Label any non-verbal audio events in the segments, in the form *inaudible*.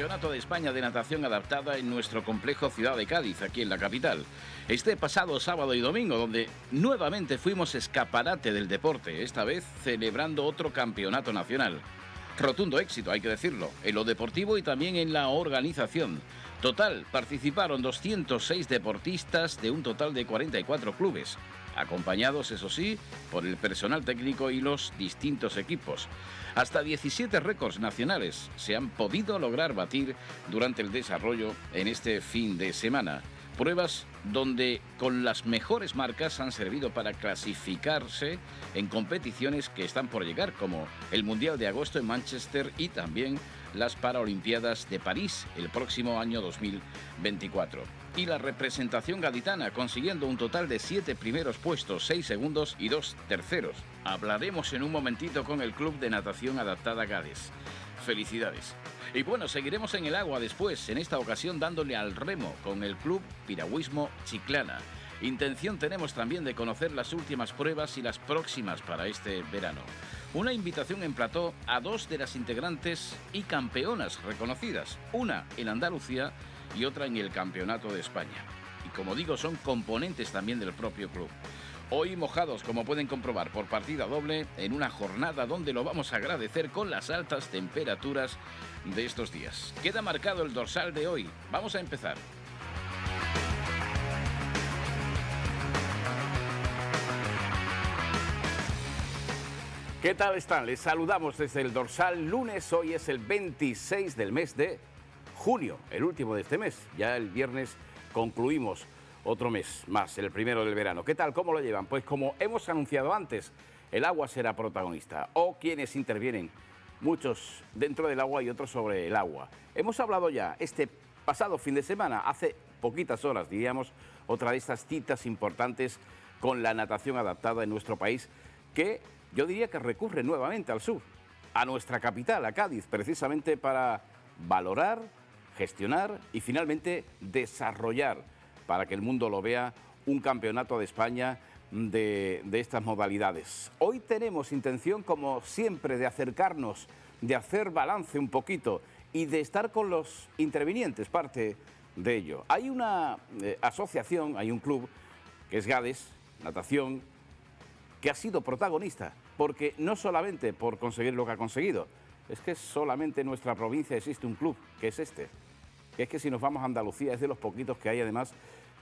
Campeonato de España de Natación Adaptada en nuestro complejo Ciudad de Cádiz, aquí en la capital. Este pasado sábado y domingo, donde nuevamente fuimos escaparate del deporte, esta vez celebrando otro campeonato nacional. Rotundo éxito, hay que decirlo, en lo deportivo y también en la organización. Total, participaron 206 deportistas de un total de 44 clubes acompañados, eso sí, por el personal técnico y los distintos equipos. Hasta 17 récords nacionales se han podido lograr batir durante el desarrollo en este fin de semana. Pruebas donde con las mejores marcas han servido para clasificarse en competiciones que están por llegar, como el Mundial de Agosto en Manchester y también las Paralimpiadas de París el próximo año 2024 y la representación gaditana, consiguiendo un total de siete primeros puestos, ...seis segundos y dos terceros. Hablaremos en un momentito con el Club de Natación Adaptada Gades. Felicidades. Y bueno, seguiremos en el agua después, en esta ocasión dándole al remo con el Club Piragüismo Chiclana. Intención tenemos también de conocer las últimas pruebas y las próximas para este verano. Una invitación en plató a dos de las integrantes y campeonas reconocidas, una en Andalucía y otra en el Campeonato de España. Y como digo, son componentes también del propio club. Hoy mojados, como pueden comprobar, por partida doble, en una jornada donde lo vamos a agradecer con las altas temperaturas de estos días. Queda marcado el dorsal de hoy. Vamos a empezar. ¿Qué tal están? Les saludamos desde el dorsal lunes. Hoy es el 26 del mes de junio, el último de este mes. Ya el viernes concluimos otro mes más, el primero del verano. ¿Qué tal? ¿Cómo lo llevan? Pues como hemos anunciado antes, el agua será protagonista o quienes intervienen, muchos dentro del agua y otros sobre el agua. Hemos hablado ya este pasado fin de semana, hace poquitas horas, diríamos, otra de estas citas importantes con la natación adaptada en nuestro país, que yo diría que recurre nuevamente al sur, a nuestra capital, a Cádiz, precisamente para valorar gestionar y finalmente desarrollar para que el mundo lo vea un campeonato de España de, estas modalidades. Hoy tenemos intención, como siempre, de acercarnos, de hacer balance un poquito y de estar con los intervinientes, parte de ello. Hay una eh, asociación, hay un club, que es Gades, Natación, que ha sido protagonista, porque no solamente por conseguir lo que ha conseguido, es que solamente en nuestra provincia existe un club, que es este que es que si nos vamos a Andalucía es de los poquitos que hay además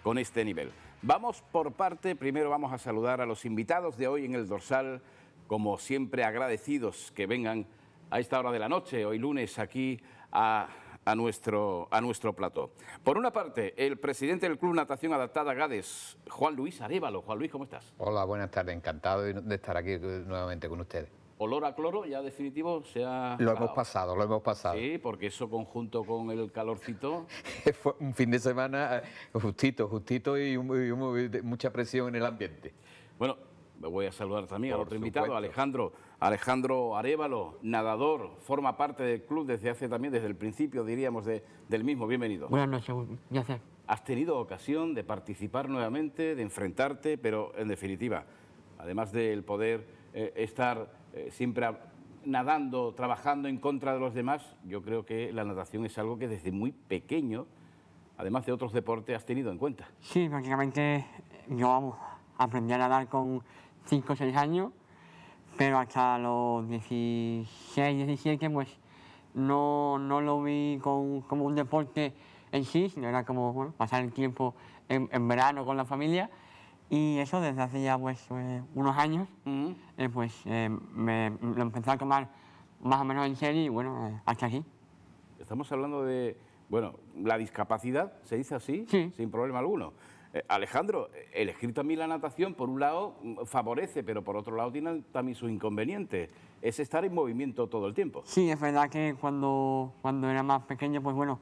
con este nivel. Vamos por parte, primero vamos a saludar a los invitados de hoy en el dorsal, como siempre agradecidos que vengan a esta hora de la noche, hoy lunes, aquí a, nuestro, a nuestro plató. Por una parte, el presidente del Club Natación Adaptada Gades, Juan Luis Arevalo. Juan Luis, ¿cómo estás? Hola, buenas tardes, encantado de estar aquí nuevamente con ustedes olor a cloro ya definitivo se ha... Lo hemos pasado, lo hemos pasado. Sí, porque eso conjunto con el calorcito... *laughs* Fue un fin de semana eh, justito, justito y, mucha presión en el ambiente. Bueno, me voy a saludar también al otro invitado, Alejandro, Alejandro Arevalo, nadador, forma parte del club desde hace también, desde el principio diríamos, del mismo. Bienvenido. Buenas noches, gracias. Has tenido ocasión de participar nuevamente, de enfrentarte, pero en definitiva, además del poder eh, estar eh, siempre nadando, trabajando en contra de los demás, yo creo que la natación es algo que desde muy pequeño, además de otros deportes, has tenido en cuenta. Sí, prácticamente eh, yo aprendí a nadar con 5 o 6 años, pero hasta los 16, 17, pues no, no lo vi como un deporte en sí, sino era como bueno, pasar el tiempo en verano con la familia y eso desde hace ya pues, eh, unos años, mm. eh, pues eh, me, lo empecé a tomar más o menos en serio y bueno, hasta aquí. Estamos hablando de, bueno, la discapacidad, ¿se dice así? Sin problema alguno. Alejandro, el a también la natación, por un lado, mm, favorece, pero por otro lado tiene también sus inconvenientes. Es estar en movimiento todo el tiempo. Sí, es verdad que cuando, cuando era más pequeño, pues bueno,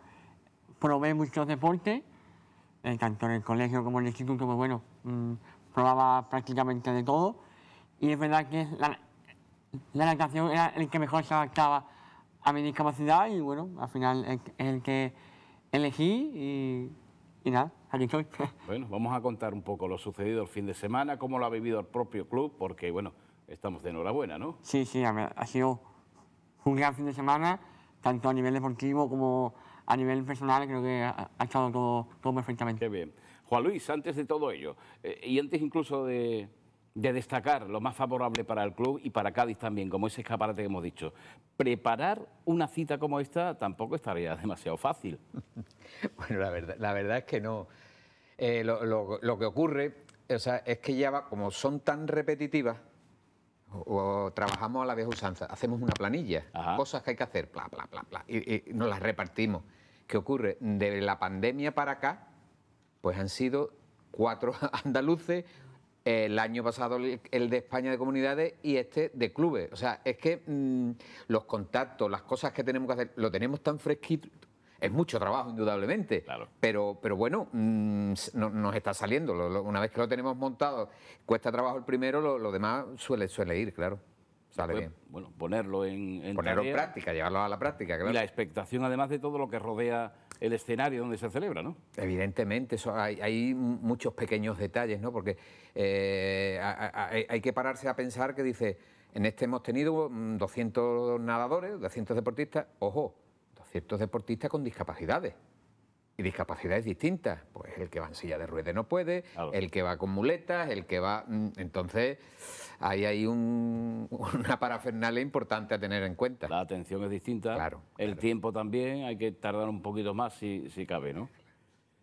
probé muchos deportes, tanto en el colegio como en el instituto, pues bueno, Mm, probaba prácticamente de todo y es verdad que la, la natación era el que mejor se adaptaba a mi discapacidad y bueno, al final es el, que elegí y, nada, aquí estoy. *laughs* Bueno, vamos a contar un poco lo sucedido el fin de semana, cómo lo ha vivido el propio club, porque bueno, estamos de enhorabuena, ¿no? Sí, sí, ha sido un gran fin de semana, tanto a nivel deportivo como a nivel personal, creo que ha, estado todo, todo perfectamente. Qué bien. Juan Luis, antes de todo ello, eh, y antes incluso de, destacar lo más favorable para el club y para Cádiz también, como ese escaparate que hemos dicho. Preparar una cita como esta tampoco estaría *laughs* demasiado fácil. *laughs* bueno, la verdad, es que no. Eh, lo, que ocurre o sea, es que ya va, como son tan repetitivas, o, trabajamos a la vieja usanza, hacemos una planilla, cosas que hay que hacer, bla, bla, bla, bla, y, y nos las repartimos. ¿Qué ocurre? De la pandemia para acá, pues han sido cuatro *laughs* andaluces, el año pasado el de España de comunidades y este de clubes. O sea, es que mm, los contactos, las cosas que tenemos que hacer, lo tenemos tan fresquito. Es mucho trabajo, indudablemente, claro. pero, pero bueno, mm, nos está saliendo. una vez que lo tenemos montado, cuesta trabajo el primero, lo, demás suele, suele ir, claro. Sale pues, bien. Bueno, ponerlo en, en práctica, llevarlo a la práctica, Y la expectación, además de todo lo que rodea el escenario donde se celebra, ¿no? Evidentemente, eso, hay, muchos pequeños detalles, ¿no? Porque eh, hay, hay, que pararse a pensar que dice, en este hemos tenido 200 mm, nadadores, 200 deportistas, ojo, 200 deportistas con discapacidades y discapacidades distintas. Pues el que va en silla de ruedas no puede, el que va con muletas, el que va... Mm, entonces, ahí hay un, *laughs* una parafernalia importante a tener en cuenta. La atención es distinta. Claro. El tiempo también, hay que tardar un poquito más si, cabe, ¿no?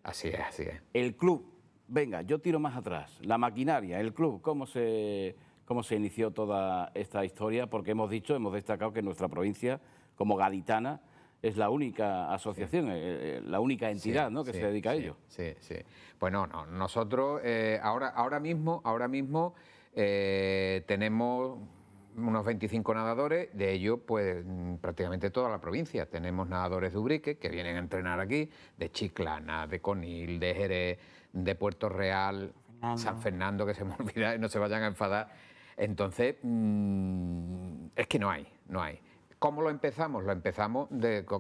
Así es, así es. El club, venga, yo tiro más atrás. La maquinaria, el club, ¿cómo se, cómo se inició toda esta historia? Porque hemos dicho, hemos destacado que nuestra provincia, como gaditana, es la única asociación, eh, eh, la única entidad ¿no? que se dedica a ello. Sí, sí. Pues no, no. nosotros eh, ahora, ahora mismo, ahora mismo tenemos unos 25 nadadores, de ellos pues prácticamente toda la provincia. Tenemos nadadores de Ubrique que vienen a entrenar aquí, de Chiclana, de Conil, de Jerez, de Puerto Real, San Fernando, que se me *laughs* olvida y no se vayan a enfadar. Entonces, mm, es que no hay, no hay. ¿Cómo lo empezamos? Lo empezamos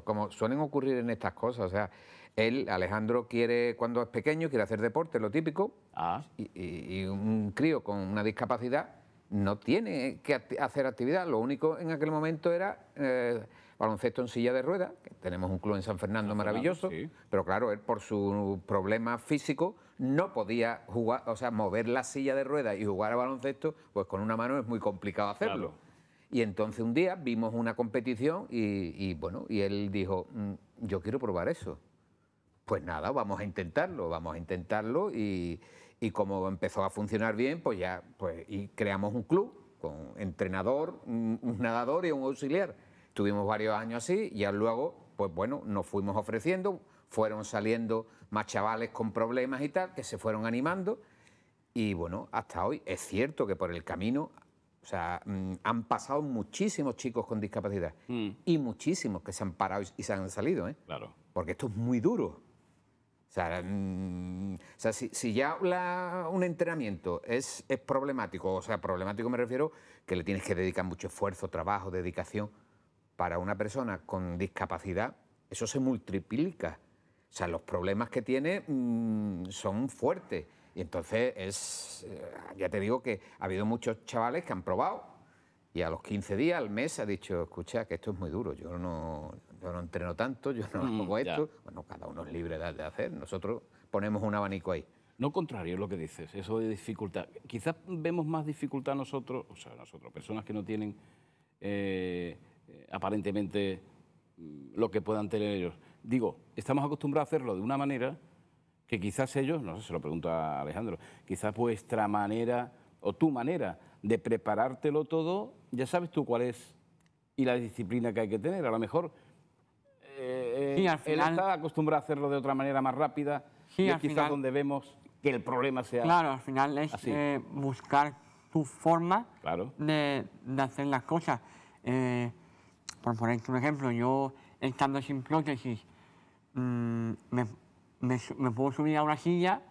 como suelen ocurrir en estas cosas. O sea, él, Alejandro, quiere, cuando es pequeño, quiere hacer deporte, lo típico. Ah. Y, un crío con una discapacidad no tiene que hacer actividad. Lo único en aquel momento era eh, baloncesto en silla de ruedas. tenemos un club en San Fernando maravilloso. Pero claro, él por su problema físico no podía jugar, o sea, mover la silla de ruedas y jugar a baloncesto, pues con una mano es muy complicado hacerlo. Y entonces un día vimos una competición y, bueno, y él dijo, mm, yo quiero probar eso. Pues nada, vamos a intentarlo, vamos a intentarlo y, como empezó a funcionar bien, pues ya, pues y creamos un club con entrenador, mm, un, nadador y un auxiliar. Tuvimos varios años así y luego, pues bueno, nos fuimos ofreciendo, fueron saliendo más chavales con problemas y tal, que se fueron animando. Y bueno, hasta hoy es cierto que por el camino o sea, mm, han pasado muchísimos chicos con discapacidad mm. y muchísimos que se han parado y se han salido, ¿eh? Claro. Porque esto es muy duro. O sea, mm, si, ya un entrenamiento es, problemático, o sea, problemático me refiero que le tienes que dedicar mucho esfuerzo, trabajo, dedicación, para una persona con discapacidad, eso se multiplica. O sea, los problemas que tiene son fuertes. Y entonces es, eh, ya te digo que ha habido muchos chavales que han probado y a los 15 días, al mes, ha dicho, escucha, que esto es muy duro, yo no, entreno tanto, yo no mm, hago esto. Bueno, cada uno es libre de, hacer, nosotros ponemos un abanico ahí. No contrario es lo que dices, eso de dificultad. Quizás vemos más dificultad nosotros, o sea, nosotros, personas que no tienen eh, eh, aparentemente mm, lo que puedan tener ellos. Digo, estamos acostumbrados a hacerlo de una manera que quizás ellos, no sé, se lo pregunto a Alejandro, quizás vuestra manera o tu manera de preparártelo todo, ya sabes tú cuál es y la disciplina que hay que tener. A lo mejor eh, eh, él está acostumbrado a hacerlo de otra manera más rápida y quizás donde vemos que el problema sea... Claro, al final es eh, buscar tu forma de, hacer las cosas. por ejemplo, yo estando sin prótesis, mm, me, me, puedo subir a una silla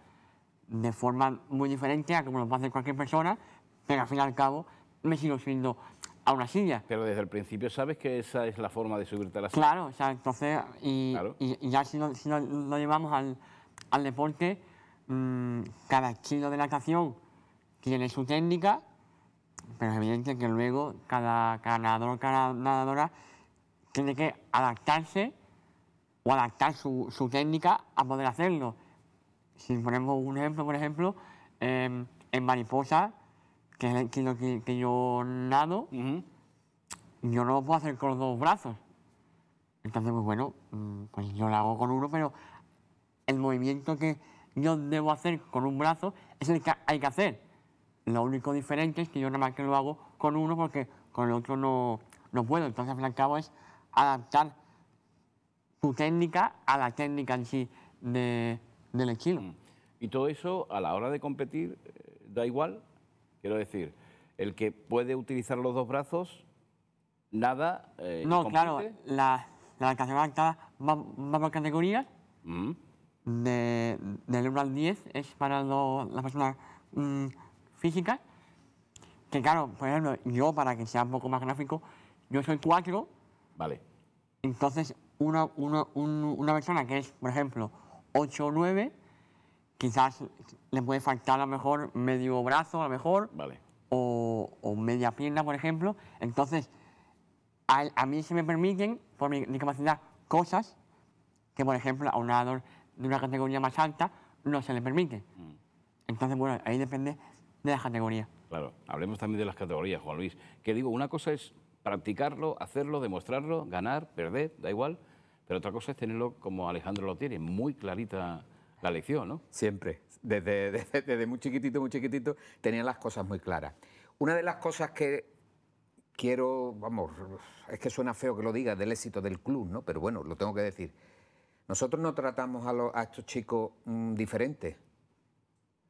de forma muy diferente a como lo puede hacer cualquier persona, pero al fin y al cabo me sigo subiendo a una silla. Pero desde el principio sabes que esa es la forma de subirte a la silla. Claro, o entonces, y, ya si, lo, lo, llevamos al, deporte, mm, cada estilo de natación tiene su técnica, pero es evidente que luego cada, cada nadador, cada nadadora tiene que adaptarse o adaptar su, técnica a poder hacerlo. Si ponemos un ejemplo, por ejemplo, em, en mariposa, que es lo que, yo nado, yo no lo puedo hacer con los dos brazos. Entonces, pues bueno, mm, pues yo lo hago con uno, pero el movimiento que yo debo hacer con un brazo es el que hay que hacer. Lo único diferente es que yo nada más que lo hago con uno porque con el otro no, no puedo. Entonces, al fin y al cabo, es adaptar su técnica a la técnica en sí de, del estilo. Mm. Y todo eso a la hora de competir eh, da igual. Quiero decir, el que puede utilizar los dos brazos, nada. Eh, no, claro, la, la categoría va, por categoría. Mm. De, del 1 al 10 es para las personas mm, físicas. Que claro, por ejemplo, yo para que sea un poco más gráfico, yo soy 4. Vale. Entonces, una, una, una persona que es, por ejemplo, 8 o 9, quizás le puede faltar a lo mejor medio brazo, a lo mejor, vale. o, o, media pierna, por ejemplo. Entonces, a, mí se me permiten, por mi capacidad, cosas que, por ejemplo, a un nadador de una categoría más alta no se le permiten. Mm. Entonces, bueno, ahí depende de la categoría. Claro, hablemos también de las categorías, Juan Luis. Que digo, una cosa es practicarlo, hacerlo, demostrarlo, ganar, perder, da igual pero otra cosa es tenerlo como Alejandro lo tiene, muy clarita la lección, ¿no? Siempre, *laughs* desde, desde, muy chiquitito, muy chiquitito, tenía las cosas muy claras. Una de las cosas que quiero, vamos, es que suena feo que lo diga del éxito del club, ¿no? Pero bueno, lo tengo que decir. Nosotros no tratamos a, estos chicos mm, diferentes.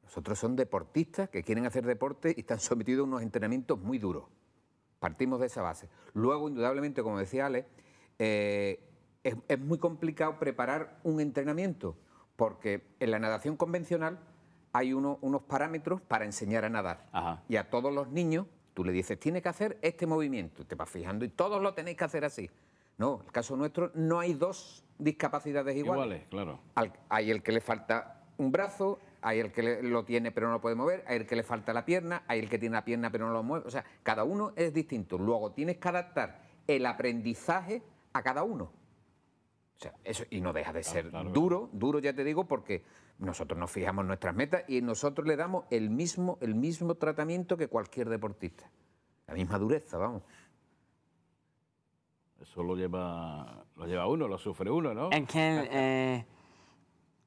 Nosotros son deportistas que quieren hacer deporte y están sometidos a unos entrenamientos muy duros. Partimos de esa base. Luego, indudablemente, como decía Ale, eh, es, muy complicado preparar un entrenamiento, porque en la nadación convencional hay unos parámetros para enseñar a nadar. Y a todos los niños tú le dices, tiene que hacer este movimiento, te vas fijando y todos lo tenéis que hacer así. No, en el caso nuestro no hay dos discapacidades iguales. Iguales, claro. hay el que le falta un brazo, hay el que lo tiene pero no lo puede mover, hay el que le falta la pierna, hay el que tiene la pierna pero no lo mueve. O sea, cada uno es distinto. Luego tienes que adaptar el aprendizaje a cada uno y no deja de ser duro, duro ya te digo, porque nosotros nos fijamos nuestras metas y nosotros le damos el mismo, el mismo tratamiento que cualquier deportista. La misma dureza, vamos. Eso lo lleva, lo lleva uno, lo sufre uno, ¿no? Es que eh,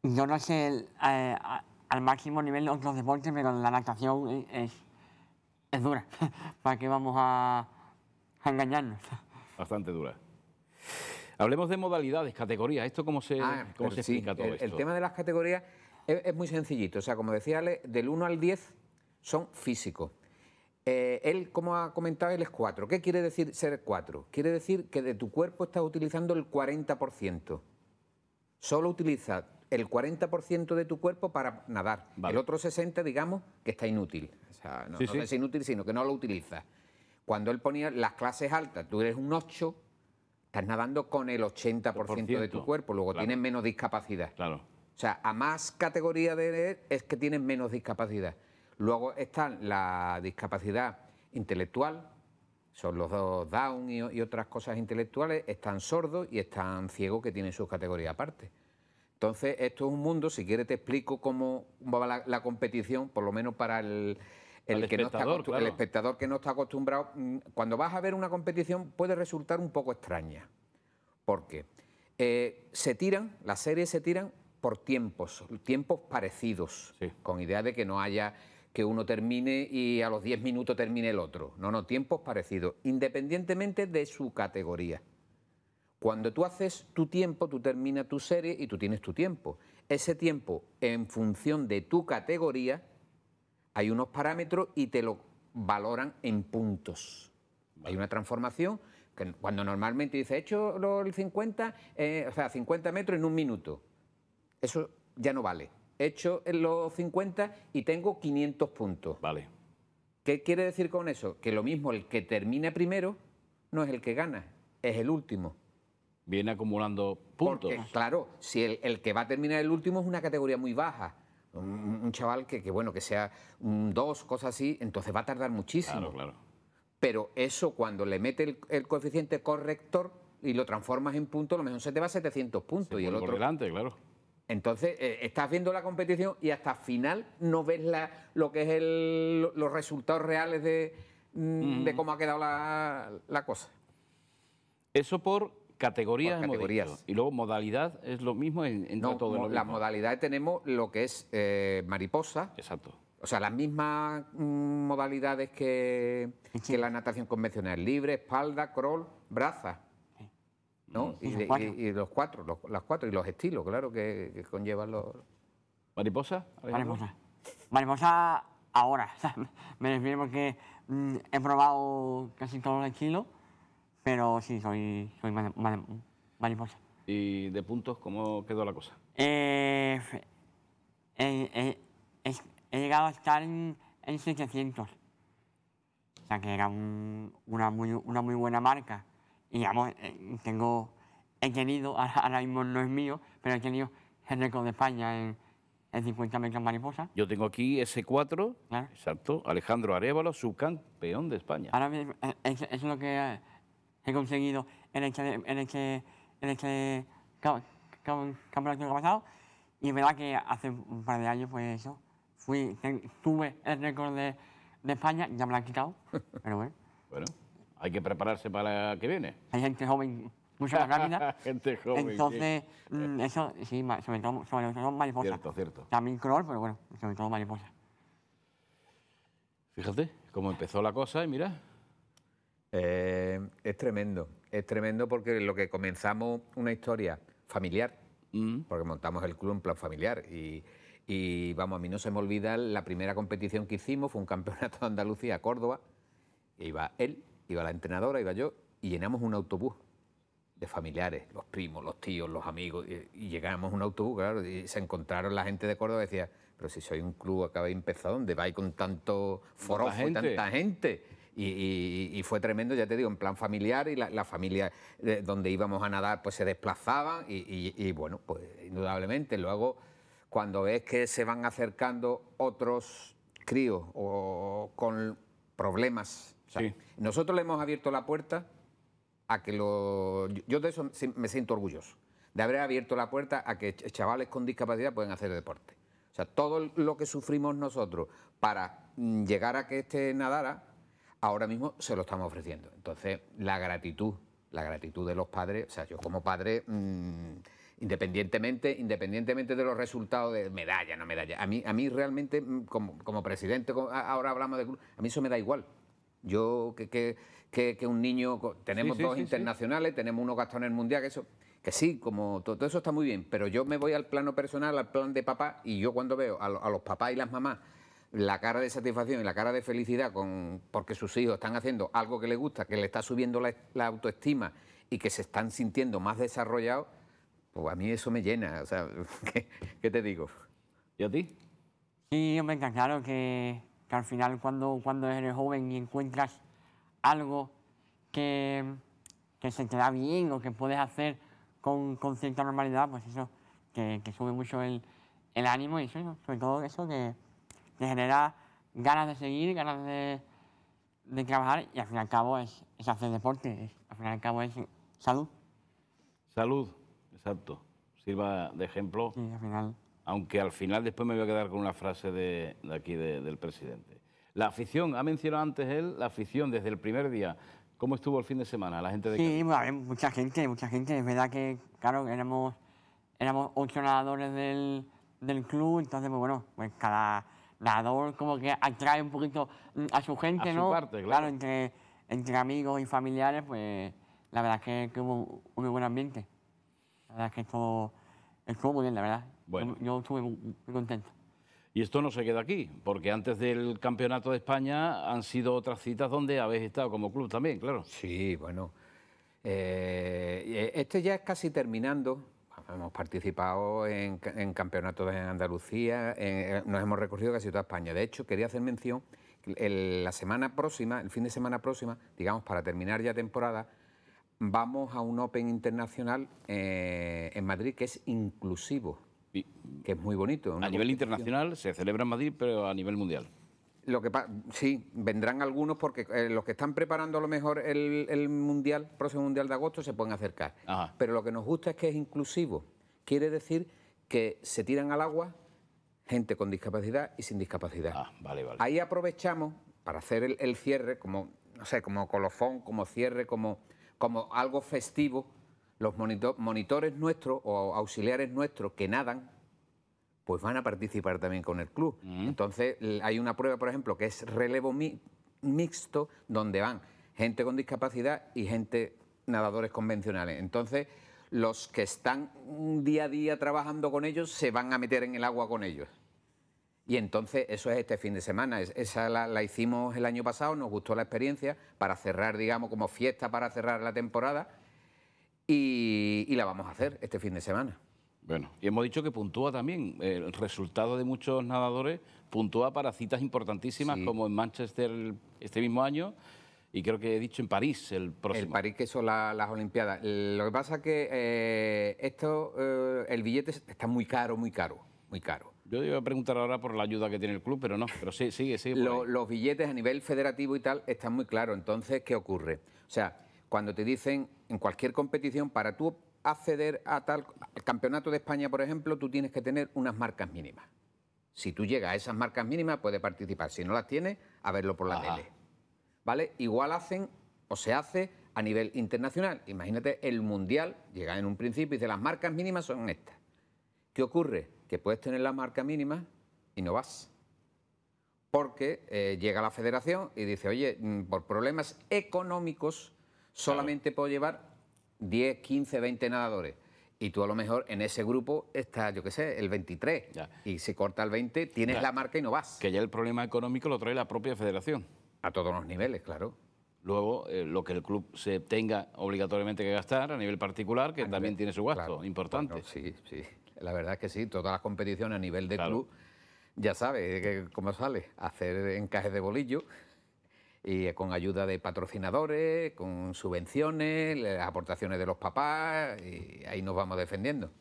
yo no sé eh, al máximo nivel de otros deportes, pero la natación es, dura. *laughs* ¿Para qué vamos a engañarnos? Bastante dura. Hablemos de modalidades, categorías. ¿Esto cómo se, ah, cómo se explica todo el, esto? El tema de las categorías es, muy sencillito. O sea, como decía Ale, del 1 al 10 son físicos. Eh, él, como ha comentado, él es 4. ¿Qué quiere decir ser 4? Quiere decir que de tu cuerpo estás utilizando el 40%. Solo utiliza el 40% de tu cuerpo para nadar. El otro 60%, digamos, que está inútil. no, es inútil, sino que no lo utiliza. Cuando él ponía las clases altas, tú eres un 8, Estás nadando con el 80% de tu cuerpo, luego tienes menos discapacidad. Claro. O sea, a más categoría de es que tienes menos discapacidad. Luego está la discapacidad intelectual, son los dos down y, otras cosas intelectuales, están sordos y están ciegos que tienen sus categorías aparte. Entonces, esto es un mundo, si quieres te explico cómo va la competición, por lo menos para el, el, espectador, que no está acostumbrado, mm, cuando vas a ver una competición puede resultar un poco extraña. ...porque... Eh, se tiran, las series se tiran por tiempos, tiempos parecidos, con idea de que no haya que uno termine y a los 10 minutos termine el otro. No, no, tiempos parecidos, independientemente de su categoría. Cuando tú haces tu tiempo, tú terminas tu serie y tú tienes tu tiempo. Ese tiempo, en función de tu categoría, hay unos parámetros y te lo valoran en puntos. Hay una transformación que cuando normalmente dice, he hecho los 50, eh, o sea, 50 metros en un minuto. Eso ya no vale. He hecho los 50 y tengo 500 puntos. Vale. ¿Qué quiere decir con eso? Que lo mismo, el que termina primero no es el que gana, es el último. Viene acumulando puntos. claro, si el que va a terminar el último es una categoría muy baja un, chaval que, bueno, que sea un 2, cosas así, entonces va a tardar muchísimo. Claro, claro. Pero eso cuando le mete el, coeficiente corrector y lo transformas en punto lo mejor se te va a 700 puntos. y por delante, claro. Entonces, eh, estás viendo la competición y hasta final no ves lo que es los resultados reales de, mm, cómo ha quedado la cosa. Eso por Categorías, Y luego modalidad es lo mismo en, todo el mundo... las modalidades tenemos lo que es eh, mariposa. Exacto. O sea, las mismas mm, modalidades que, la natación convencional. Libre, espalda, crawl, braza. ¿no? Mm. Y, los cuatro, las cuatro, y los estilos, claro, que, conllevan los... ¿Mariposa? Mariposa. Mariposa ahora. *laughs* me refiero porque mm, he probado casi todo el estilos pero sí, soy, mariposa. ¿Y de puntos cómo quedó la cosa? Eh, eh, eh, he llegado a estar en, en, 700. O sea que era una, muy, una muy buena marca. Y digamos, tengo, he tenido, *laughs* ahora mismo no es mío, pero he tenido el récord de España en, 50 metros mariposa. Yo tengo aquí S4, claro. exacto, Alejandro Arevalo, subcampeón de España. Ahora es lo que he conseguido en este, en este, en este campeonato pasado. Y es verdad que hace un par de años, pues eso, fui, tuve el récord de, de España, ya me lo han quitado, *laughs* pero bueno. bueno, hay que prepararse para la que viene. Hay gente joven mucha más rápida. *laughs* gente joven. Entonces, mm, eso sí, sobre todo, sobre todo mariposa. Cierto, cierto. También cruel, pero bueno, sobre todo mariposa. Fíjate cómo empezó la cosa y mira, eh, es tremendo, es tremendo porque lo que comenzamos una historia familiar, mm. porque montamos el club en plan familiar y, vamos, a mí no se me olvida la primera competición que hicimos, fue un campeonato de Andalucía, a Córdoba, iba él, iba la entrenadora, iba yo y llenamos un autobús de familiares, los primos, los tíos, los amigos, y, llegamos a un autobús, claro, y se encontraron la gente de Córdoba y decía, pero si soy un club, de empezar ¿dónde vais con tanto foro? y tanta gente? Y, fue tremendo, ya te digo, en plan familiar y la, familia donde íbamos a nadar pues se desplazaban y, bueno, pues indudablemente luego cuando ves que se van acercando otros críos o con problemas. Nosotros le hemos abierto la puerta a que lo... Yo de eso me siento orgulloso, de haber abierto la puerta a que chavales con discapacidad pueden hacer deporte. O sea, todo lo que sufrimos nosotros para mm, llegar a que este nadara, ahora mismo se lo estamos ofreciendo. Entonces, la gratitud, la gratitud de los padres, o sea, yo como padre, mm, independientemente, independientemente de los resultados de medalla, no medalla, a mí, a mí realmente, mm, como, como presidente, ahora hablamos de a mí eso me da igual. Yo que, un niño, tenemos dos internacionales, tenemos uno gastado en el mundial, que eso, que sí, como todo, eso está muy bien, pero yo me voy al plano personal, al plan de papá, y yo cuando veo a los papás y las mamás la cara de satisfacción y la cara de felicidad con, porque sus hijos están haciendo algo que les gusta, que le está subiendo la, autoestima y que se están sintiendo más desarrollados, pues a mí eso me llena. O sea, *laughs* ¿qué, te digo? ¿Y a ti? Sí, me encantaron claro que, al final cuando, cuando eres joven y encuentras algo que, que se te da bien o que puedes hacer con, con cierta normalidad, pues eso, que, sube mucho el, el ánimo y eso, sobre todo eso que te genera ganas de seguir, ganas de, trabajar y al fin y al cabo es, hacer deporte, al fin y al cabo es salud. Salud, exacto. Sirva de ejemplo. Sí, al final. Aunque al final después me voy a quedar con una frase de, aquí del presidente. La afición, ha mencionado antes él, la afición desde el primer día. ¿Cómo estuvo el fin de semana? La gente Sí, mucha gente, mucha gente. Es verdad que, claro, éramos, éramos ocho nadadores del, club, entonces, pues bueno, pues cada como que atrae un poquito mm, a su gente, ¿no? claro. claro. entre, amigos y familiares, pues la verdad es que, hubo un muy buen ambiente. La verdad es que estuvo, estuvo muy bien, la verdad. Yo, estuve muy, contento. Y esto no se queda aquí, porque antes del Campeonato de España han sido otras citas donde habéis estado como club también, claro. Sí, bueno. Eh, eh, esto este ya es casi terminando, Hemos participado en, campeonatos en Andalucía, eh, nos hemos recorrido casi toda España. De hecho, quería hacer mención, que la semana próxima, el fin de semana próxima, digamos, para terminar ya temporada, vamos a un Open internacional eh, en Madrid que es inclusivo, que es muy bonito. A nivel internacional se celebra en Madrid, pero a nivel mundial. Lo que sí, vendrán algunos porque eh, los que están preparando a lo mejor el, el mundial, próximo mundial de agosto, se pueden acercar. Pero lo que nos gusta es que es inclusivo. Quiere decir que se tiran al agua gente con discapacidad y sin discapacidad. Ah, Ahí aprovechamos para hacer el, cierre, como, no sé, como colofón, como cierre, como, como algo festivo, los monitores nuestros o auxiliares nuestros que nadan pues van a participar también con el club. Mm. Entonces, hay una prueba, por ejemplo, que es relevo mixto, donde van gente con discapacidad y gente nadadores convencionales. Entonces, los que están día a día trabajando con ellos se van a meter en el agua con ellos. Y entonces eso es este fin de semana. Esa la, hicimos el año pasado, nos gustó la experiencia para cerrar, digamos, como fiesta para cerrar la temporada y la vamos a hacer este fin de semana. Bueno, y hemos dicho que puntúa también. El resultado de muchos nadadores puntúa para citas importantísimas como en Manchester este mismo año y creo que he dicho en París el próximo. En París, que son las Olimpiadas. Lo que pasa es que eh, esto, eh, el billete está muy caro, muy caro, muy caro. Yo iba a preguntar ahora por la ayuda que tiene el club, pero no, pero sí, sigue, sí. los billetes a nivel federativo y tal están muy claros. Entonces, ¿qué ocurre? O sea, cuando te dicen en cualquier competición, para tu acceder a tal El campeonato de España, por ejemplo, tú tienes que tener unas marcas mínimas. Si tú llegas a esas marcas mínimas, puedes participar. Si no las tienes, a verlo por la tele. ¿Vale? Igual hacen o se hace a nivel internacional. Imagínate el mundial, llega en un principio y dice las marcas mínimas son estas. ¿Qué ocurre? Que puedes tener las marcas mínimas y no vas. Porque eh, llega la federación y dice, oye, mm, por problemas económicos solamente puedo llevar 10, 15, 20 nadadores. Y tú a lo mejor en ese grupo está yo qué sé, el 23. Y se corta el 20, tienes la marca y no vas. Que ya el problema económico lo trae la propia federación. A todos los niveles, claro. Luego, eh, lo que el club se tenga obligatoriamente que gastar a nivel particular, que también tiene su gasto importante. sí, sí. La verdad es que sí, todas las competiciones a nivel de club, ya sabes eh, cómo sale, hacer encajes de bolillo y con ayuda de patrocinadores, con subvenciones, aportaciones de los papás, y ahí nos vamos defendiendo.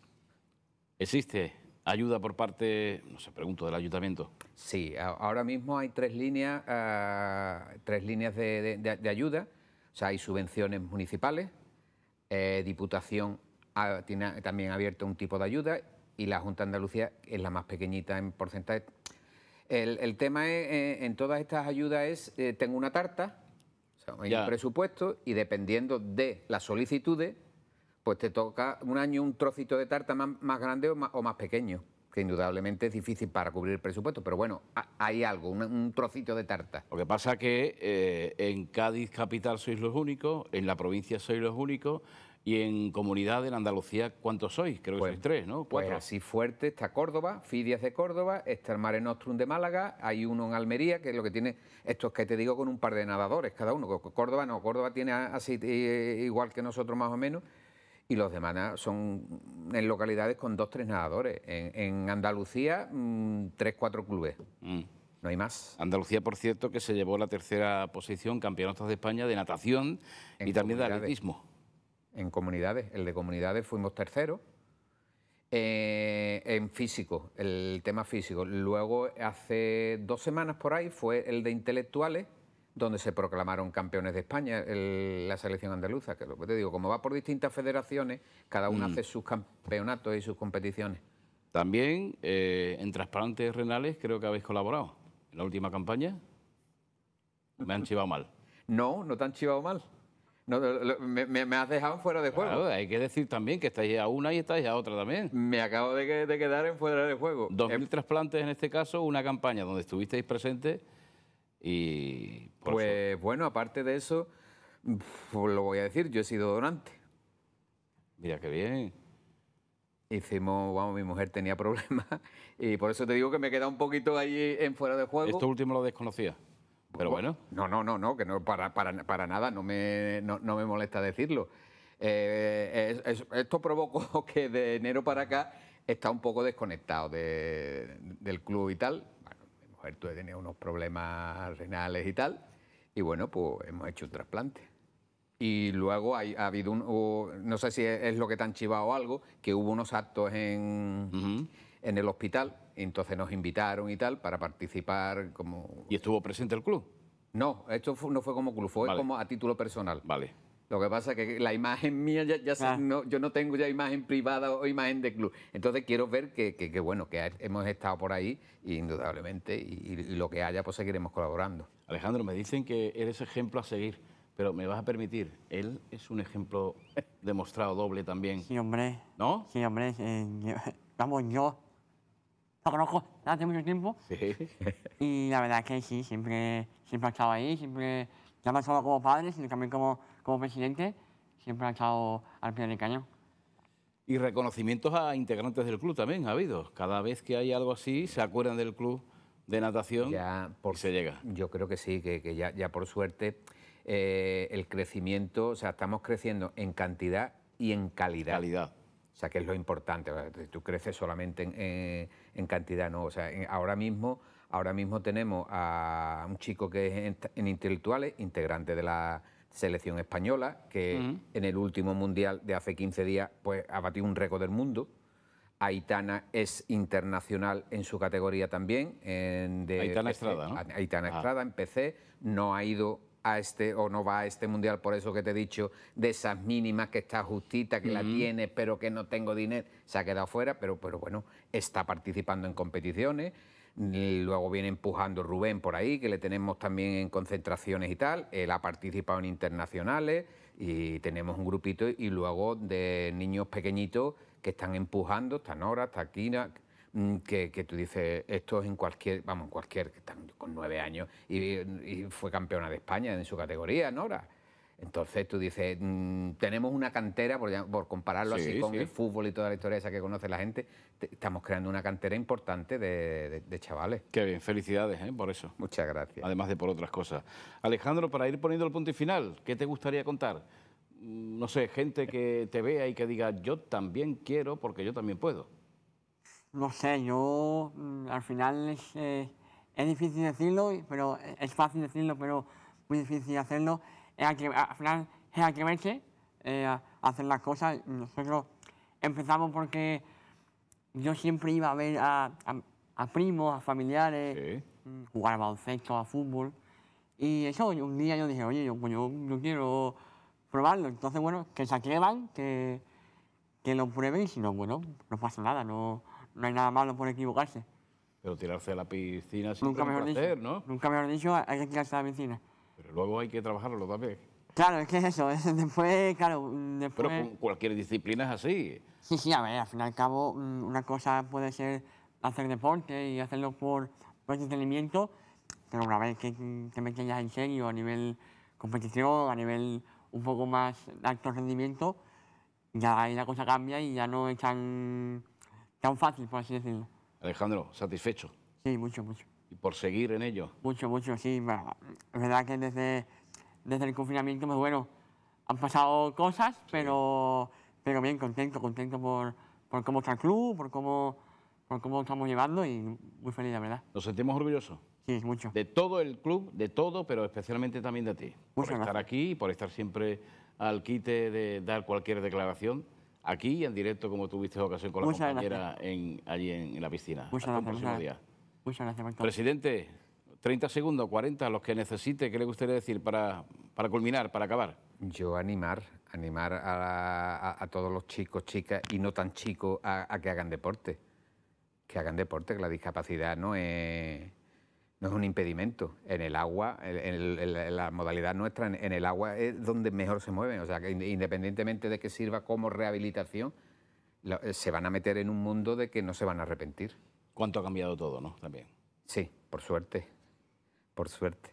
¿Existe ayuda por parte, no sé, pregunto, del ayuntamiento? Sí, ahora mismo hay tres líneas, ah, tres líneas de, ayuda. O sea, hay subvenciones municipales, eh, Diputación ha, también abierto un tipo de ayuda y la Junta de Andalucía es la más pequeñita en porcentaje, el, tema eh, eh, en todas estas ayudas es, eh, tengo una tarta, hay un presupuesto y dependiendo de las solicitudes, pues te toca un año un trocito de tarta más, grande o más, pequeño, que indudablemente es difícil para cubrir el presupuesto, pero bueno, hay algo, un, trocito de tarta. Lo que pasa que en Cádiz capital sois los únicos, en la provincia sois los únicos, y en comunidad en Andalucía, ¿cuántos sois? Creo que pues, sois tres, ¿no? Pues cuatro. Pues así fuerte está Córdoba, Fidias de Córdoba, está el Mare Nostrum de Málaga, hay uno en Almería, que es lo que tiene esto es que te digo con un par de nadadores cada uno. Córdoba no, Córdoba tiene así eh, igual que nosotros más o menos y los demás son en localidades con dos, tres nadadores. En, Andalucía, mm, tres, cuatro clubes. Mm. No hay más. Andalucía, por cierto, que se llevó la tercera posición, campeonatos de España de natación y también de atletismo en comunidades. El de comunidades fuimos terceros. Eh, en físico, el tema físico. Luego, hace dos semanas por ahí, fue el de intelectuales, donde se proclamaron campeones de España la selección andaluza, que lo que te digo, como va por distintas federaciones, cada uno mm. hace sus campeonatos y sus competiciones. También eh, en Transparentes renales creo que habéis colaborado. En la última campaña me han chivado mal. No, no te han chivado mal me, has dejado fuera de juego. Claro, hay que decir también que estáis a una y estáis a otra también. Me acabo de, quedar en fuera de juego. 2.000 em, mil trasplantes en este caso, una campaña donde estuvisteis presentes y... Pues bueno, aparte de eso, lo voy a decir, yo he sido donante. Mira, qué bien. Hicimos, vamos, mi mujer tenía problemas *laughs* y por eso te digo que me he quedado un poquito ahí en fuera de juego. Esto último lo desconocía. Pero oh. bueno. No, no, no, no, que no, para, para, para nada, no me, no, me molesta decirlo. Eh, esto provocó *laughs* que de enero para acá está un poco desconectado del club y tal. Bueno, mi mujer tuve unos problemas renales y tal. Y bueno, pues hemos hecho un trasplante. Y luego ha habido un. no sé si es, lo que te han chivado o algo, que hubo unos actos en en el hospital. Entonces nos invitaron y tal para participar como... ¿Y estuvo presente el club? No, esto no fue como club, fue como a título personal. Vale. Lo que pasa es que la imagen mía, ya, ya ah. no, yo no tengo ya imagen privada o imagen de club. Entonces quiero ver que, bueno, que hemos estado por ahí, y indudablemente, y, lo que haya, pues seguiremos colaborando. Alejandro, me dicen que eres ejemplo a seguir, pero me vas a permitir, él es un ejemplo demostrado doble también. Sí, hombre. ¿No? Sí, hombre. vamos, yo lo conozco hace mucho tiempo. Sí. *laughs* Y la verdad que sí, siempre, siempre ha estado ahí, siempre, ya no solo como padre, sino también como, presidente, siempre ha estado al pie del cañón. Y reconocimientos a integrantes del club también ha habido. Cada vez que hay algo así, se acuerdan del club de natación y se llega. Yo creo que sí, que, ya, ya, por suerte eh, el crecimiento, o sea, estamos creciendo en cantidad y en calidad. Calidad. O sea, que es lo importante. Tú creces solamente eh, en, cantidad, ¿no? O sea, ahora, mismo, ahora mismo tenemos a un chico que es en, intelectuales, integrante de la selección española, que en el último mundial de hace 15 días pues, ha batido un récord del mundo. Aitana es internacional en su categoría también. de Aitana Estrada, ¿no? Aitana ah. Estrada Empecé, No ha ido este o no va a este mundial, por eso que te he dicho, de esas mínimas que está justita, que la tiene, pero que no tengo dinero, se ha quedado fuera, pero, pero bueno, está participando en competiciones. luego viene empujando Rubén por ahí, que le tenemos también en concentraciones y tal. Él ha participado en internacionales y tenemos un grupito y luego de niños pequeñitos que están empujando, está Nora, está Kina, Mm, que, tú dices, esto es en cualquier, vamos, en cualquier, que con nueve años y, fue campeona de España en su categoría, Nora. Entonces tú dices, mm, tenemos una cantera, por, compararlo así con el fútbol y toda la historia esa que conoce la gente, estamos creando una cantera importante de, de, chavales. Qué bien, felicidades ¿eh? por eso. Muchas gracias. Además de por otras cosas. Alejandro, para ir poniendo el punto y final, ¿qué te gustaría contar? Mm, no sé, gente que te vea y que diga, yo también quiero porque yo también puedo. No sé, yo mm, al final eh, es, difícil decirlo, pero es fácil decirlo, pero muy difícil hacerlo. al final es atreverse eh, hacer las cosas. Nosotros empezamos porque yo siempre iba a ver a, primos, a familiares, mm, jugar a baloncesto, a fútbol. Y eso, un día yo dije, oye, yo, pues quiero probarlo. Entonces, bueno, que se atrevan, que, que lo prueben, y si no, bueno, no pasa nada, no no hay nada malo por equivocarse. Pero tirarse a la piscina sin nunca mejor dicho, ¿no? Nunca mejor dicho, hay que tirarse a la piscina. Pero luego hay que trabajarlo también. Claro, es que es eso. *laughs* después, claro, después... Pero con cualquier disciplina es así. Sí, sí, a ver, al fin y al cabo, mm, una cosa puede ser hacer deporte y hacerlo por, por entretenimiento, pero una vez que mm, te metes ya en serio a nivel competición, a nivel un poco más alto rendimiento, ya ahí la cosa cambia y ya no echan tan fácil, por así decirlo. Alejandro, ¿satisfecho? Sí, mucho, mucho. ¿Y por seguir en ello? Mucho, mucho, sí. Es verdad que desde, desde el confinamiento, pues bueno, han pasado cosas, pero, pero bien, contento, contento por, por cómo está el club, por cómo, por cómo estamos llevando y muy feliz, la verdad. ¿Nos sentimos orgullosos? Sí, mucho. De todo el club, de todo, pero especialmente también de ti. Muchas por estar aquí y por estar siempre al quite de dar cualquier declaración aquí y en directo, como tuviste ocasión con la compañera allí en, la piscina. Muchas gracias. día. Muchas gracias, Presidente, 30 segundos, 40, los que necesite, ¿qué le gustaría decir para, para culminar, para acabar? Yo animar, animar a, todos los chicos, chicas y no tan chicos a que hagan deporte. Que hagan deporte, que la discapacidad no es no es un impedimento. En el agua, en, la modalidad nuestra, en, el agua es donde mejor se mueven. O sea, que independientemente de que sirva como rehabilitación, eh, se van a meter en un mundo de que no se van a arrepentir. ¿Cuánto ha cambiado todo, no? También. Sí, por suerte. Por suerte.